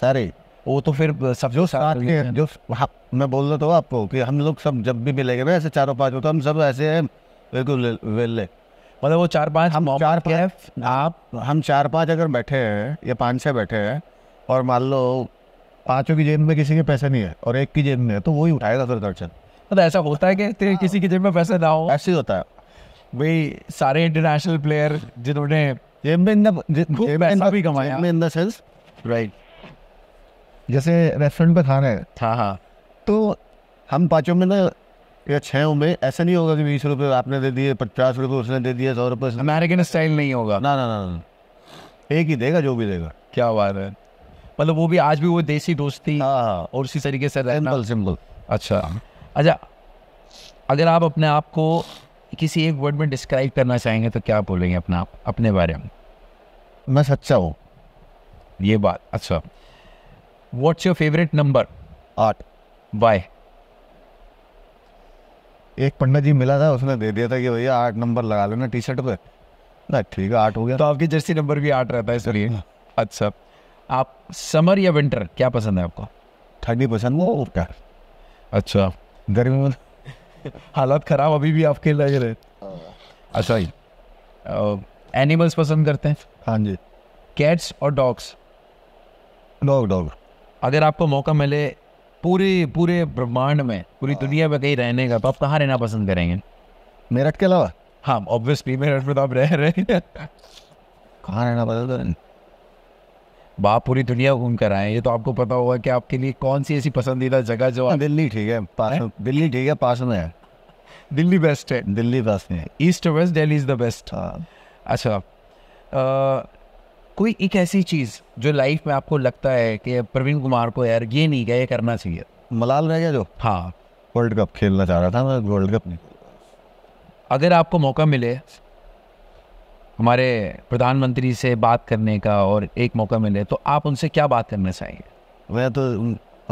सारे वो तो फिर सब जो साथ के जो हाँ, मैं बोल रहा था आपको कि हम लोग सब जब भी मिलेंगे ऐसे चारों पांच हो तो हम सब ऐसे हैं बिल्कुल वेले मतलब वो चार पांच हम चार पाँच आप हम चार पांच अगर बैठे हैं या पांच छः बैठे हैं और मान लो पांचों की जेब में किसी के पैसे नहीं है और एक की जेब में है तो वही उठाएगा फिर दर्शन मतलब ऐसा होता है कि हाँ। किसी की जेब में पैसे ना हो ऐसे ही होता है भाई सारे इंटरनेशनल प्लेयर जिन्होंने जेब में पैसा भी कमाया सेंस राइट जैसे रेस्टोरेंट पे खाना है हाँ हाँ तो हम पाँचों में ना या छह में ऐसा नहीं होगा कि बीस रुपये आपने दे दिए पचास रुपए उसने दे दिए सौ रुपए अमेरिकन स्टाइल नहीं होगा ना ना ना एक ही देगा जो भी देगा क्या बात है मतलब वो भी आज भी वो देसी दोस्ती हाँ, हाँ। और उसी तरीके से रहना सिंपल अच्छा अच्छा अगर आप अपने आप को किसी एक वर्ड में डिस्क्राइब करना चाहेंगे तो क्या बोलेंगे अपना आप अपने बारे में मैं सच्चा हूँ ये बात अच्छा वॉट्स योर फेवरेट नंबर आठ बाय एक पंडा जी मिला था उसने दे दिया था कि भैया आठ नंबर लगा लेना टी शर्ट पर ना ठीक है आठ हो गया तो आपकी जर्सी नंबर भी आठ रहता है इसलिए हाँ। अच्छा आप समर या विंटर क्या पसंद है आपको ठंडी पसंद वो क्या अच्छा गर्मी में हालात ख़राब अभी भी आपके लग रहे हाँ। अच्छा ही एनिमल्स पसंद करते हैं हाँ जी कैट्स और डॉग्स डॉग डॉग अगर आपको मौका मिले पूरे पूरे ब्रह्मांड में पूरी हाँ। दुनिया में कहीं रहने का तो आप कहाँ रहना पसंद करेंगे मेरठ के अलावा हाँ ऑब्वियसली मेरठ में तो आप रह रहे हैं कहाँ रहना पसंद करेंगे बाप पूरी दुनिया घूम कर आए ये तो आपको पता होगा कि आपके लिए कौन सी ऐसी पसंदीदा जगह जो हाँ, आप... दिल्ली ठीक है दिल्ली ठीक है पास में है दिल्ली बेस्ट है दिल्ली बेस्ट है east west Delhi is the best अच्छा कोई एक ऐसी चीज़ जो लाइफ में आपको लगता है कि प्रवीण कुमार को यार ये नहीं गया करना चाहिए मलाल रह गया जो हाँ वर्ल्ड कप खेलना चाह रहा था मैं वर्ल्ड कप नहीं अगर आपको मौका मिले हमारे प्रधानमंत्री से बात करने का और एक मौका मिले तो आप उनसे क्या बात करना चाहेंगे मैं तो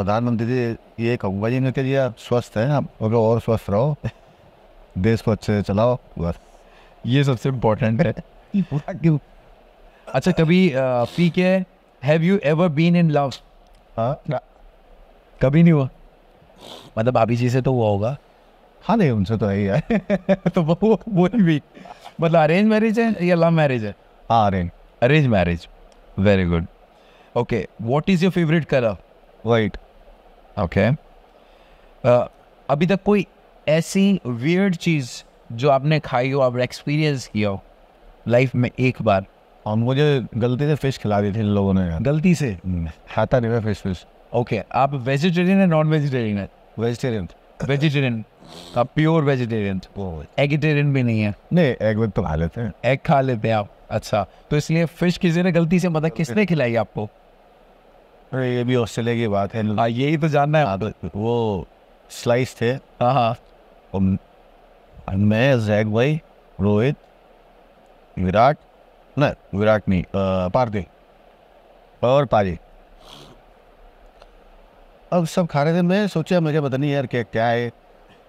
प्रधानमंत्री जी ये कहूँगा जी इनके आप स्वस्थ हैं आप अगर और स्वस्थ रहो देश को अच्छे से चलाओ बस ये सबसे इम्पोर्टेंट है अच्छा कभी पी के have you ever been in love हाँ कभी नहीं हुआ मतलब भाभी जी से तो हुआ होगा हाँ नहीं उनसे तो है ही है तो वो वो भी मतलब अरेंज मैरिज है या लव मैरिज है हाँ arrange arrange marriage very good okay what is your favourite colour white okay अभी तक कोई ऐसी वियर्ड चीज़ जो आपने खाई हो आपने एक्सपीरियंस किया हो लाइफ में एक बार और मुझे गलती से फिश खिला दी थी इन लोगों ने गलती से हम्म, खाता नहीं मैं फिश फिश ओके आप वेजिटेरियन है नॉन वेजिटेरियन है वेजिटेरियन वेजिटेरियन आप प्योर वेजिटेरियन एगिटेरियन भी नहीं है नहीं एग वेग तो खा लेते हैं एग खा लेते हैं आप अच्छा तो इसलिए फिश किसी ने गलती से मतलब किसने खिलाई आपको अरे ये भी ऑस्ट्रेलिया की बात है हाँ यही तो जानना है हाँ, तो वो स्लाइस थे हाँ हाँ मैं जैक भाई रोहित विराट नाही विराट नहीं पारदे और पारी अब सब खा रहे थे मैं सोचा मुझे पता नहीं यार क्या क्या है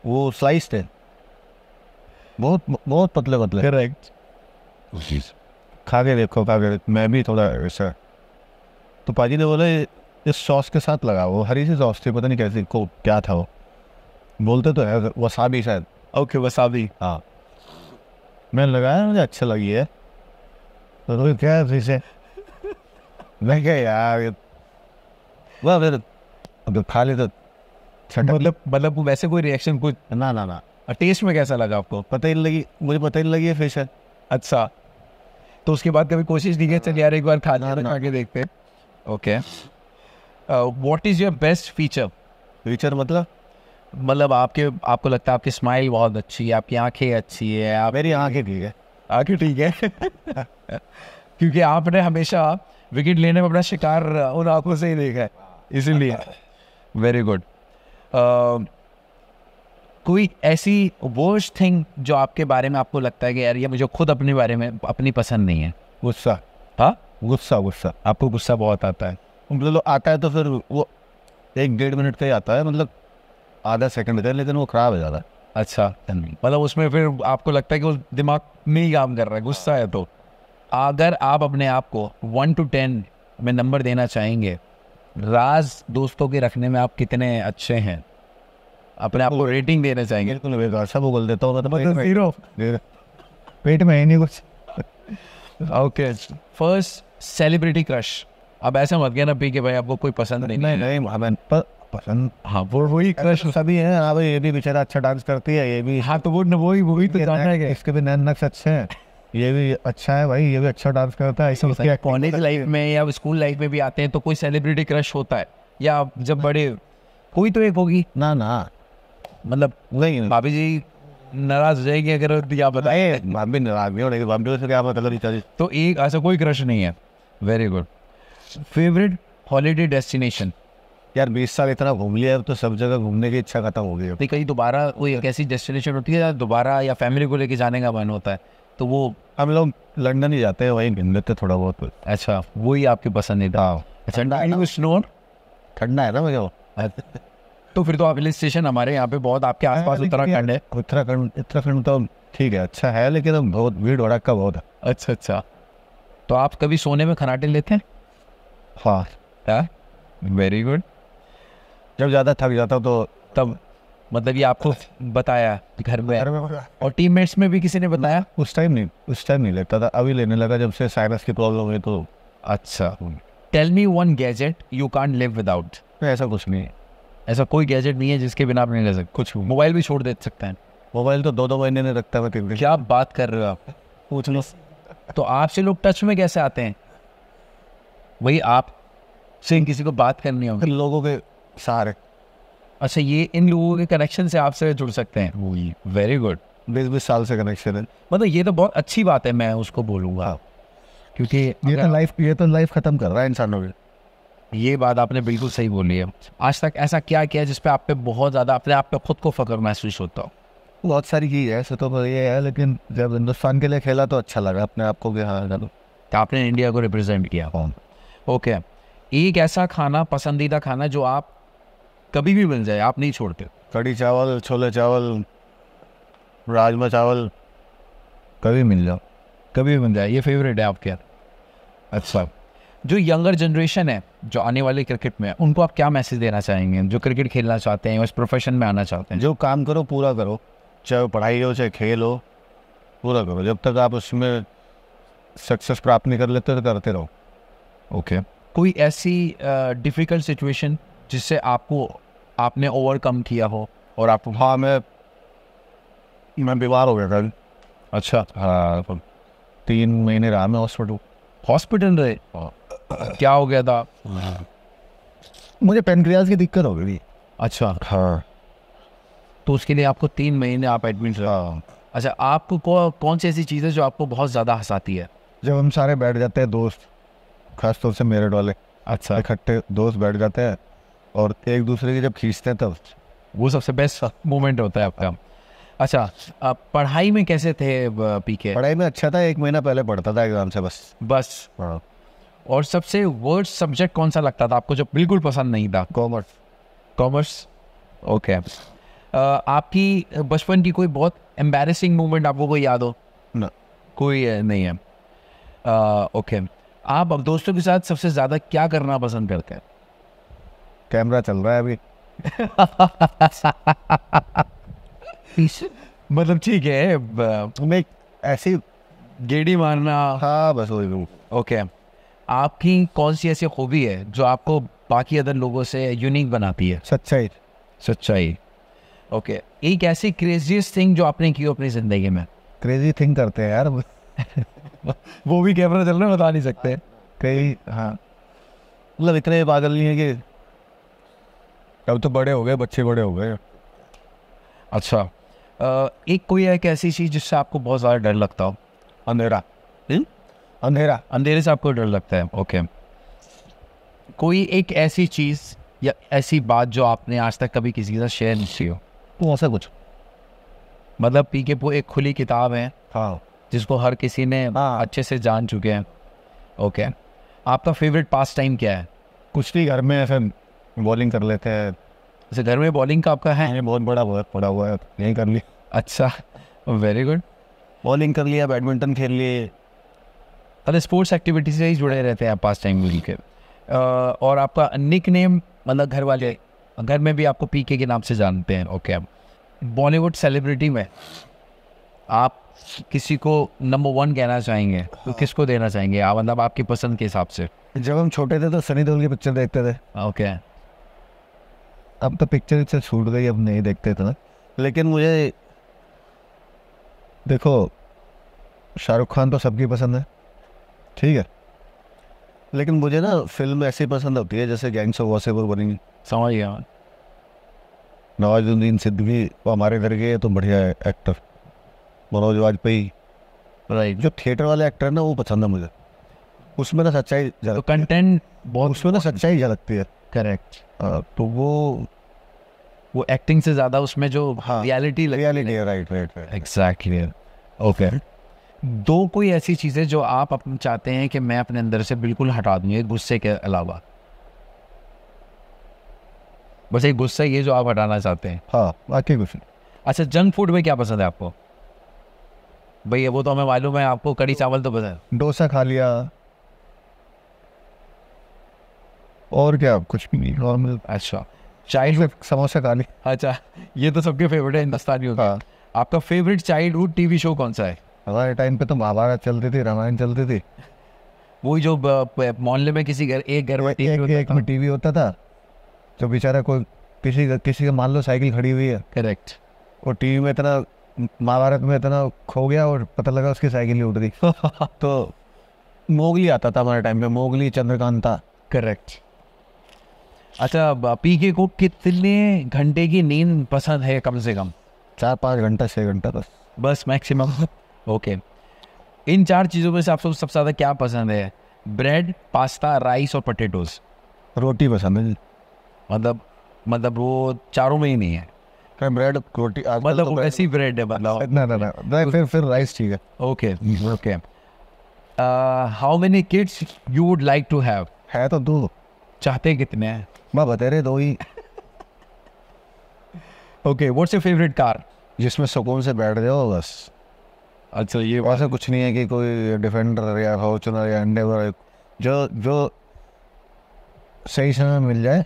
वो स्लाइस थे बहुत बहुत पतले पतले करेक्ट खा के देखो खा के मैं भी थोड़ा ऐसा तो पाजी ने बोला इस सॉस के साथ लगा वो हरी सी सॉस थी पता नहीं कैसी को क्या था वो बोलते तो है वसाबी शायद ओके वसाबी हाँ मैंने लगाया मुझे अच्छा लगी है तो तू क्या जैसे मैं क्या यार ये well, well, अब खा ले तो मतलब मतलब वैसे कोई रिएक्शन कुछ ना ना ना टेस्ट में कैसा लगा आपको पता ही नहीं लगी मुझे पता ही नहीं लगी है फिश है अच्छा तो उसके बाद कभी कोशिश नहीं की चल यार एक बार खा खाना खा के देखते okay what is your best feature feature मतलब मतलब आपके आपको लगता है आपकी स्माइल बहुत अच्छी है आपकी आंखें अच्छी है आप मेरी आंखें ठीक है आके ठीक है क्योंकि आपने हमेशा विकेट लेने में अपना शिकार उन आंखों से ही देखा है इसीलिए वेरी गुड कोई ऐसी वर्स्ट थिंग जो आपके बारे में आपको लगता है कि यार ये मुझे खुद अपने बारे में अपनी पसंद नहीं है गुस्सा हाँ गुस्सा गुस्सा आपको गुस्सा बहुत आता है मतलब आता है तो फिर वो एक डेढ़ मिनट का ही आता है मतलब आधा सेकंड है लेकिन वो ख़राब हो जाता है अच्छा मतलब उसमें फिर आपको लगता है कि वो दिमाग में ही काम कर रहा है गुस्सा है तो अगर आप अपने आप को वन टू टेन में नंबर देना चाहेंगे राज दोस्तों के रखने में आप कितने अच्छे हैं अपने आप को रेटिंग देना चाहेंगे बिल्कुल बेकार सब उगल देता होगा तो मतलब जीरो पेट में है नहीं कुछ ओके फर्स्ट सेलिब्रिटी क्रश अब ऐसा मत गया ना पी के भाई आपको कोई पसंद नहीं नहीं नहीं पर पसंद हाँ वो वही क्रश सभी हैं हाँ भाई ये भी बेचारा अच्छा डांस करती है ये भी हाँ तो वो वही वही तो जाना है इसके भी नैन नक्स अच्छे हैं ये भी अच्छा है भाई ये भी अच्छा डांस करता है ऐसे कॉलेज लाइफ में या स्कूल लाइफ में भी आते हैं तो कोई सेलिब्रिटी क्रश होता है या जब बड़े कोई तो एक होगी ना ना मतलब नहीं भाभी जी नाराज हो जाएगी अगर तो क्या बताए भाभी नाराज नहीं हो रही भाभी से क्या पता मतलब चली तो एक ऐसा कोई क्रश नहीं है very good favourite holiday destination यार बीस साल इतना घूम लिया है तो सब जगह घूमने की इच्छा खत्म हो गई है कहीं दोबारा कोई एक ऐसी डेस्टिनेशन होती है दोबारा या फैमिली को लेके जाने का मन होता है तो वो हम लोग लंदन ही जाते हैं वहीं घूम लेते थोड़ा बहुत अच्छा वही आपकी पसंदीदा ठंडा है स्नो हाँ। अच्छा, ठंडा है ना मुझे तो फिर तो आप हिल स्टेशन हमारे यहाँ पे बहुत आपके हाँ, आसपास उत्तराखंड है उत्तराखंड उत्तराखंड तो ठीक है अच्छा है लेकिन बहुत भीड़ भड़का बहुत है अच्छा अच्छा तो आप कभी सोने में खराटे लेते हैं हाँ वेरी हाँ। गुड जब ज़्यादा थक जाता हूँ तो तब मतलब ये आपको बताया घर में घर में और टीममेट्स में भी किसी ने बताया उस टाइम नहीं उस टाइम नहीं लगता था अभी लेने लगा जब से साइनस की प्रॉब्लम हुई तो अच्छा tell me one gadget you can live without ऐसा कुछ नहीं है ऐसा कोई गैजेट नहीं है जिसके बिना आप नहीं ले सकते कुछ मोबाइल भी छोड़ दे सकते हैं मोबाइल तो दो दो महीने में रखता मैं तीन दिन क्या बात कर रहे हो आप पूछ लो तो आपसे लोग टच में कैसे आते हैं वही आप से किसी को बात करनी होगी लोगों के सारे अच्छा ये इन लोगों के कनेक्शन से आपसे जुड़ सकते हैं वेरी गुड बीस बीस साल से कनेक्शन है मतलब ये तो बहुत अच्छी बात है मैं उसको बोलूँगा हाँ। क्योंकि ये तो लाइफ ये तो लाइफ ख़त्म कर रहा है इंसानों के ये बात आपने बिल्कुल सही बोली है आज तक ऐसा क्या किया जिस पे आप पे बहुत ज़्यादा अपने आप पे खुद को फ़ख्र महसूस होता हो बहुत सारी चीज़ है ऐसे तो ये है लेकिन जब हिंदुस्तान के लिए खेला तो अच्छा लगा अपने आप को भी हाँ चलो तो आपने इंडिया को रिप्रेजेंट किया कौन हाँ। ओके एक ऐसा खाना पसंदीदा खाना जो आप कभी भी मिल जाए आप नहीं छोड़ते कड़ी चावल छोले चावल राजमा चावल कभी मिल जाओ कभी भी मिल जाए ये फेवरेट है आपके यार अच्छा जो यंगर जनरेशन है जो आने वाले क्रिकेट में है उनको आप क्या मैसेज देना चाहेंगे जो क्रिकेट खेलना चाहते हैं उस प्रोफेशन में आना चाहते हैं जो काम करो पूरा करो चाहे पढ़ाई हो चाहे खेल हो पूरा करो जब तक आप उसमें सक्सेस प्राप्त नहीं कर लेते तो करते रहो ओके okay. कोई ऐसी डिफ़िकल्ट सिचुएशन जिससे आपको आपने ओवरकम किया हो और आप हाँ मैं मैं बीमार हो गया कल अच्छा हाँ तीन महीने रहा मैं हॉस्पिटल हॉस्पिटल रहे क्या हो गया था हाँ। मुझे पेनक्रियाज की दिक्कत हो गई अच्छा हाँ तो उसके लिए आपको तीन महीने आप एडमिट हाँ अच्छा आपको कौ, कौन सी ऐसी चीज़ है जो आपको बहुत ज़्यादा हंसाती है जब हम सारे बैठ जाते हैं दोस्त खासतौर से मेरे वाले अच्छा इकट्ठे दोस्त बैठ जाते हैं और एक दूसरे की जब खींचते हैं तब वो सबसे बेस्ट मोमेंट होता है आपका अच्छा आप पढ़ाई में कैसे थे पीके पढ़ाई में अच्छा था एक महीना पहले पढ़ता था एग्जाम से बस बस हाँ। और सबसे वर्स्ट सब्जेक्ट कौन सा लगता था आपको जो बिल्कुल पसंद नहीं था कॉमर्स कॉमर्स ओके आपकी बचपन की कोई बहुत एम्बेसिंग मोमेंट आपको कोई याद हो ना कोई नहीं है ओके uh, okay. आप दोस्तों के साथ सबसे ज़्यादा क्या करना पसंद करते हैं कैमरा चल रहा है अभी मतलब ठीक है मैं ऐसी गेड़ी मारना हाँ बस वही ओके आपकी कौन सी ऐसी खूबी है जो आपको बाकी अदर लोगों से यूनिक बनाती है सच्चाई सच्चाई ओके एक ऐसी क्रेजीस्ट थिंग जो आपने की हो अपनी ज़िंदगी में क्रेजी थिंग करते हैं यार वो भी कैमरा चल रहा है बता नहीं सकते कई हाँ मतलब इतने पागल नहीं है कि अब तो बड़े हो गए बच्चे बड़े हो गए अच्छा एक कोई एक ऐसी चीज़ जिससे आपको बहुत ज़्यादा डर लगता हो अंधेरा हम्म? अंधेरा अंधेरे से आपको डर लगता है ओके कोई एक ऐसी चीज़ या ऐसी बात जो आपने आज तक कभी किसी के साथ शेयर नहीं की हो तो ऐसा कुछ मतलब पी के पो एक खुली किताब है हाँ जिसको हर किसी ने हाँ। अच्छे से जान चुके हैं ओके आपका फेवरेट पास टाइम क्या है कुछ नहीं घर में ऐसे बॉलिंग कर लेते हैं जैसे अच्छा, घर में बॉलिंग का आपका है बहुत बड़ा वर्क पड़ा हुआ है यहीं कर लिया अच्छा वेरी गुड बॉलिंग कर लिया बैडमिंटन खेल लिए अरे स्पोर्ट्स एक्टिविटी से ही जुड़े रहते हैं आप पास टाइम मिलकर और आपका निक नेम मतलब घर वाले घर में भी आपको पीके के नाम से जानते हैं ओके अब बॉलीवुड सेलिब्रिटी में आप किसी को नंबर वन कहना चाहेंगे तो हाँ। किसको देना चाहेंगे आप मतलब आपकी पसंद के हिसाब से जब हम छोटे थे तो सनी देओल की पिक्चर देखते थे ओके okay. अब तो पिक्चर इच्छा छूट गई अब नहीं देखते थे लेकिन मुझे देखो शाहरुख खान तो सबकी पसंद है ठीक है लेकिन मुझे ना फिल्म ऐसी पसंद होती है जैसे गैंग्स ऑफ वॉसेबल बनी समझ गया नवाजुद्दीन सिद्दीकी वो हमारे घर के तो बढ़िया एक्टर मनोज वाजपेयी राइट जो थिएटर वाले एक्टर है ना वो पसंद है मुझे उसमें ना सच्चाई तो कंटेंट बहुत उसमें ना सच्चाई झलकती है करेक्ट uh, तो वो वो एक्टिंग से ज़्यादा उसमें जो रियलिटी हाँ, रियलिटी है राइट राइट एग्जैक्टली ओके दो कोई ऐसी चीज़ें जो आप अपने चाहते हैं कि मैं अपने अंदर से बिल्कुल हटा दूँ गुस्से के अलावा बस एक गुस्सा ये जो आप हटाना चाहते हैं हाँ बाकी कुछ नहीं अच्छा जंक फूड में क्या पसंद है आपको भैया वो तो हमें मालूम है आपको कड़ी तो चावल तो पसंद डोसा खा लिया और क्या कुछ भी नहीं नॉर्मल अच्छा चाइल्ड समोसा खा अच्छा ये तो सबके फेवरेट है हिंदुस्तानी होता हाँ आपका फेवरेट टी वी शो कौन सा है हमारे टाइम पे तो महाभारत चलते थे रामायण चलते थे वही जो मोहल्ले में किसी घर एक घर में टी वी होता था जो बेचारा कोई किसी का किसी का मान लो साइकिल खड़ी हुई है करेक्ट और टी वी में इतना महाभारत में इतना खो गया और पता लगा उसकी साइकिल नहीं उठ गई तो मोगली आता था हमारे टाइम पे मोगली चंद्रकांता करेक्ट अच्छा पीके को कितने घंटे की नींद पसंद है कम से कम चार पाँच घंटा छः घंटा बस बस मैक्सिमम ओके इन चार चीज़ों में से आप सब सबसे ज़्यादा क्या पसंद है ब्रेड पास्ता राइस और पटेटोज रोटी पसंद है मतलब मतलब वो चारों में ही नहीं है कहीं ब्रेड रोटी मतलब तो ऐसी ब्रेड है मतलब ना ना ना, ना फिर फिर राइस ठीक है okay okay how many kids you would like to have है तो दो चाहते कितने हैं मैं बता रहे दो ही okay what's your favourite car जिसमें सुकून से बैठ जाओ बस अच्छा ये वैसे कुछ नहीं है कि कोई डिफेंडर या फॉर्चुनर या एंडेवर जो जो सही समय मिल जाए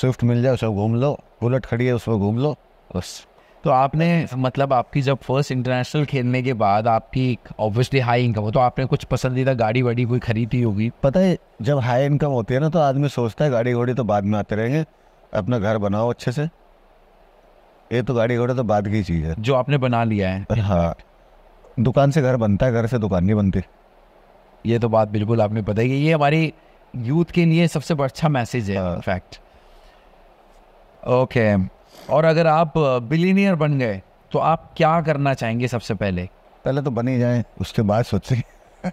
स्विफ्ट मिल जाए उसमें घूम लो बुलेट खड़ी है उसमें घूम लो बस तो आपने मतलब आपकी जब फर्स्ट इंटरनेशनल खेलने के बाद आपकी ऑब्वियसली हाई इनकम हो तो आपने कुछ पसंदीदा गाड़ी वाड़ी कोई खरीदी होगी पता है जब हाई इनकम होती है ना तो आदमी सोचता है गाड़ी घोड़ी तो बाद में आते रहेंगे अपना घर बनाओ अच्छे से ये तो गाड़ी घोड़ा तो बाद की चीज़ है जो आपने बना लिया है हाँ दुकान से घर बनता है घर से दुकान नहीं बनती ये तो बात बिल्कुल आपने बताई ये हमारी यूथ के लिए सबसे अच्छा मैसेज है इनफैक्ट हाँ। ओके और अगर आप बिलीनियर बन गए तो आप क्या करना चाहेंगे सबसे पहले पहले तो बने जाए उसके बाद सोचे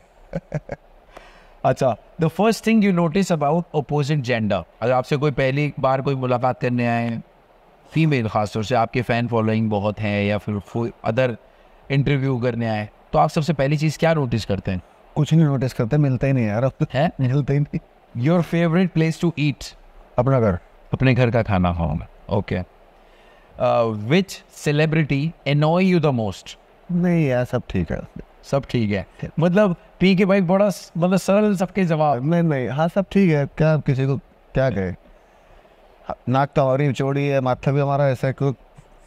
अच्छा the first thing you notice about opposite gender अगर आपसे कोई पहली बार कोई मुलाकात करने आए फीमेल खासतौर से आपके फ़ैन फॉलोइंग बहुत हैं या फिर अदर इंटरव्यू करने आए तो आप सबसे पहली चीज़ क्या नोटिस करते हैं कुछ नहीं नोटिस करते मिलते ही नहीं यार अब तो है मिलते ही नहीं your favourite place to eat अपना घर अपने घर का खाना खाऊंगा okay okay. Which celebrity annoy you the most नहीं यार सब ठीक है सब ठीक है मतलब पी के भाई बड़ा मतलब सरल सबके जवाब नहीं नहीं हाँ सब ठीक है क्या किसी को क्या कहे हाँ, नाक तो हमारी चौड़ी है माथा भी हमारा ऐसा है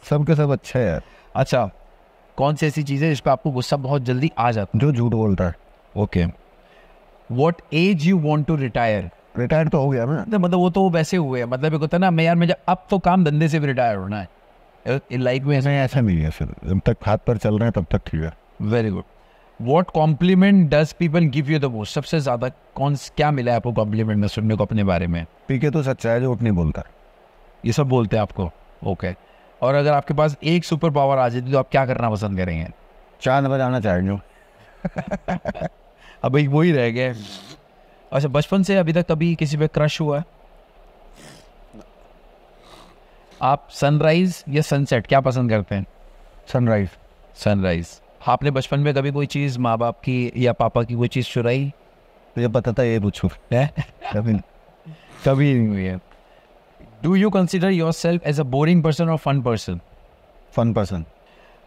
सबके सब अच्छा है अच्छा कौन सी ऐसी चीज़ है जिस पर आपको गुस्सा बहुत जल्दी आ जाता है जो झूठ बोलता है okay what age you want to retire retire तो हो गया ना मतलब वो तो वैसे हुए हैं मतलब एक होता है ना मैं यार मुझे अब तो काम धंधे से भी रिटायर होना है लाइक में ऐसा ऐसा नहीं है सर जब तक हाथ पर चल रहे हैं तब तक ठीक है very good what compliment does people give you the वो सबसे ज़्यादा कौन क्या मिला है आपको कॉम्प्लीमेंट में सुनने को अपने बारे में पी के तो सच्चा है जो अपनी बोलता ये सब बोलते हैं आपको ओके okay. और अगर आपके पास एक सुपर पावर आ जाती तो आप क्या करना पसंद करेंगे चांद पर जाना चाहेंगे अब एक वही रह गए अच्छा बचपन से अभी तक कभी किसी पे क्रश हुआ है आप सनराइज या सनसेट क्या पसंद करते हैं सनराइज सनराइज आपने बचपन में कभी कोई चीज़ माँ बाप की या पापा की कोई चीज़ चुराई मुझे पता था ये पूछू कभी कभी नहीं हुई है डू यू कंसिडर योर सेल्फ एज अ बोरिंग पर्सन और fun person fun person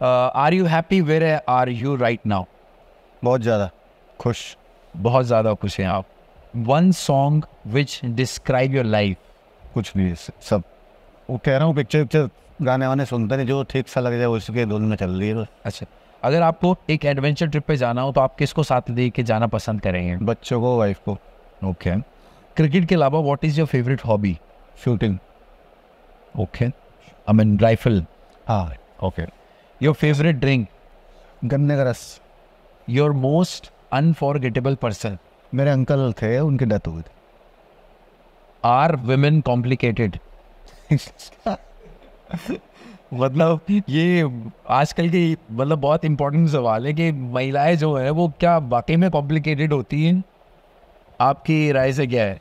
are you happy where are you right now बहुत ज़्यादा खुश बहुत ज़्यादा खुश हैं आप one song which describe your life कुछ नहीं सब वो कह रहा हूँ पिक्चर विक्चर गाने वाने सुनते नहीं जो ठीक सा लग जाए उसके धुन में चल रही है अच्छा अगर आपको एक एडवेंचर ट्रिप पे जाना हो तो आप किसको साथ दे के जाना पसंद करेंगे बच्चों को वाइफ को ओके क्रिकेट के अलावा what is your favourite hobby shooting okay I mean rifle हाँ ओके योर फेवरेट ड्रिंक गन्ने का रस योर मोस्ट अनफॉरगेटेबल पर्सन मेरे अंकल थे उनकी डेथ हुई थी आर वेमेन कॉम्प्लिकेटेड मतलब ये आजकल के मतलब बहुत इम्पोर्टेंट सवाल है कि महिलाएं जो है वो क्या वाकई में कॉम्प्लिकेटेड होती हैं आपकी राय से क्या है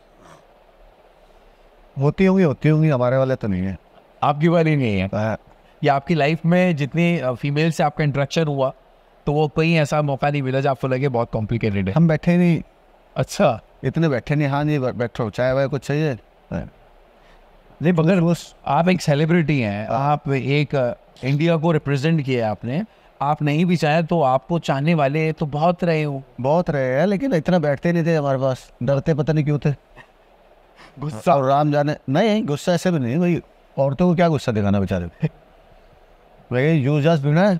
होती होंगी होती होंगी हमारे वाले तो नहीं है आपकी वाली नहीं है हाँ। या आपकी लाइफ में जितनी फीमेल से आपका इंट्रेक्शन हुआ तो वो कहीं ऐसा मौका नहीं मिला जो आपको लगे बहुत कॉम्प्लिकेटेड है हम बैठे नहीं अच्छा इतने बैठे नहीं हाँ नहीं बैठो चाय वाय कुछ चाहिए हाँ। नहीं मगर आप एक सेलिब्रिटी हैं हाँ। आप एक इंडिया को रिप्रेजेंट किया आपने आप नहीं भी चाहे तो आपको चाहने वाले तो बहुत रहे हो बहुत रहे हैं लेकिन इतना बैठते नहीं थे हमारे पास डरते पता नहीं क्यों थे गुस्सा और राम जाने नहीं गुस्सा ऐसे भी नहीं भाई औरतों को क्या गुस्सा दिखाना बेचारे भाई यू जस्ट बिना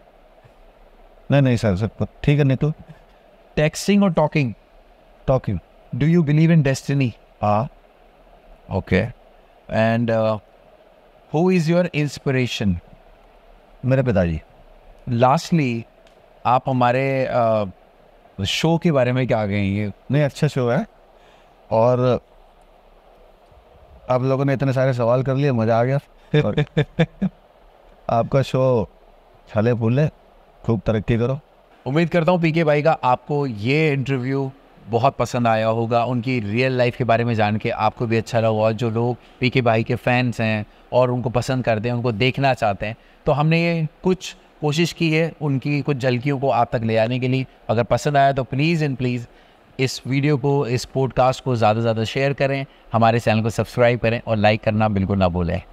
नहीं नहीं सर सर ठीक है नहीं तो टैक्सिंग और talking talking do you believe in destiny हाँ okay okay. And who is your inspiration मेरे पिताजी लास्टली आप हमारे uh, शो के बारे में क्या कहेंगे नहीं अच्छा शो है और आप लोगों ने इतने सारे सवाल कर लिए मज़ा आ गया आपका शो छले फूले खूब तरक्की करो उम्मीद करता हूँ पीके भाई का आपको ये इंटरव्यू बहुत पसंद आया होगा उनकी रियल लाइफ के बारे में जान के आपको भी अच्छा लगा और जो लोग पी के भाई के फैंस हैं और उनको पसंद करते हैं उनको देखना चाहते हैं तो हमने ये कुछ कोशिश की है उनकी कुछ झलकियों को आप तक ले आने के लिए अगर पसंद आया तो प्लीज़ एंड प्लीज़ इस वीडियो को इस पॉडकास्ट को ज़्यादा से ज़्यादा शेयर करें हमारे चैनल को सब्सक्राइब करें और लाइक करना बिल्कुल ना भूलें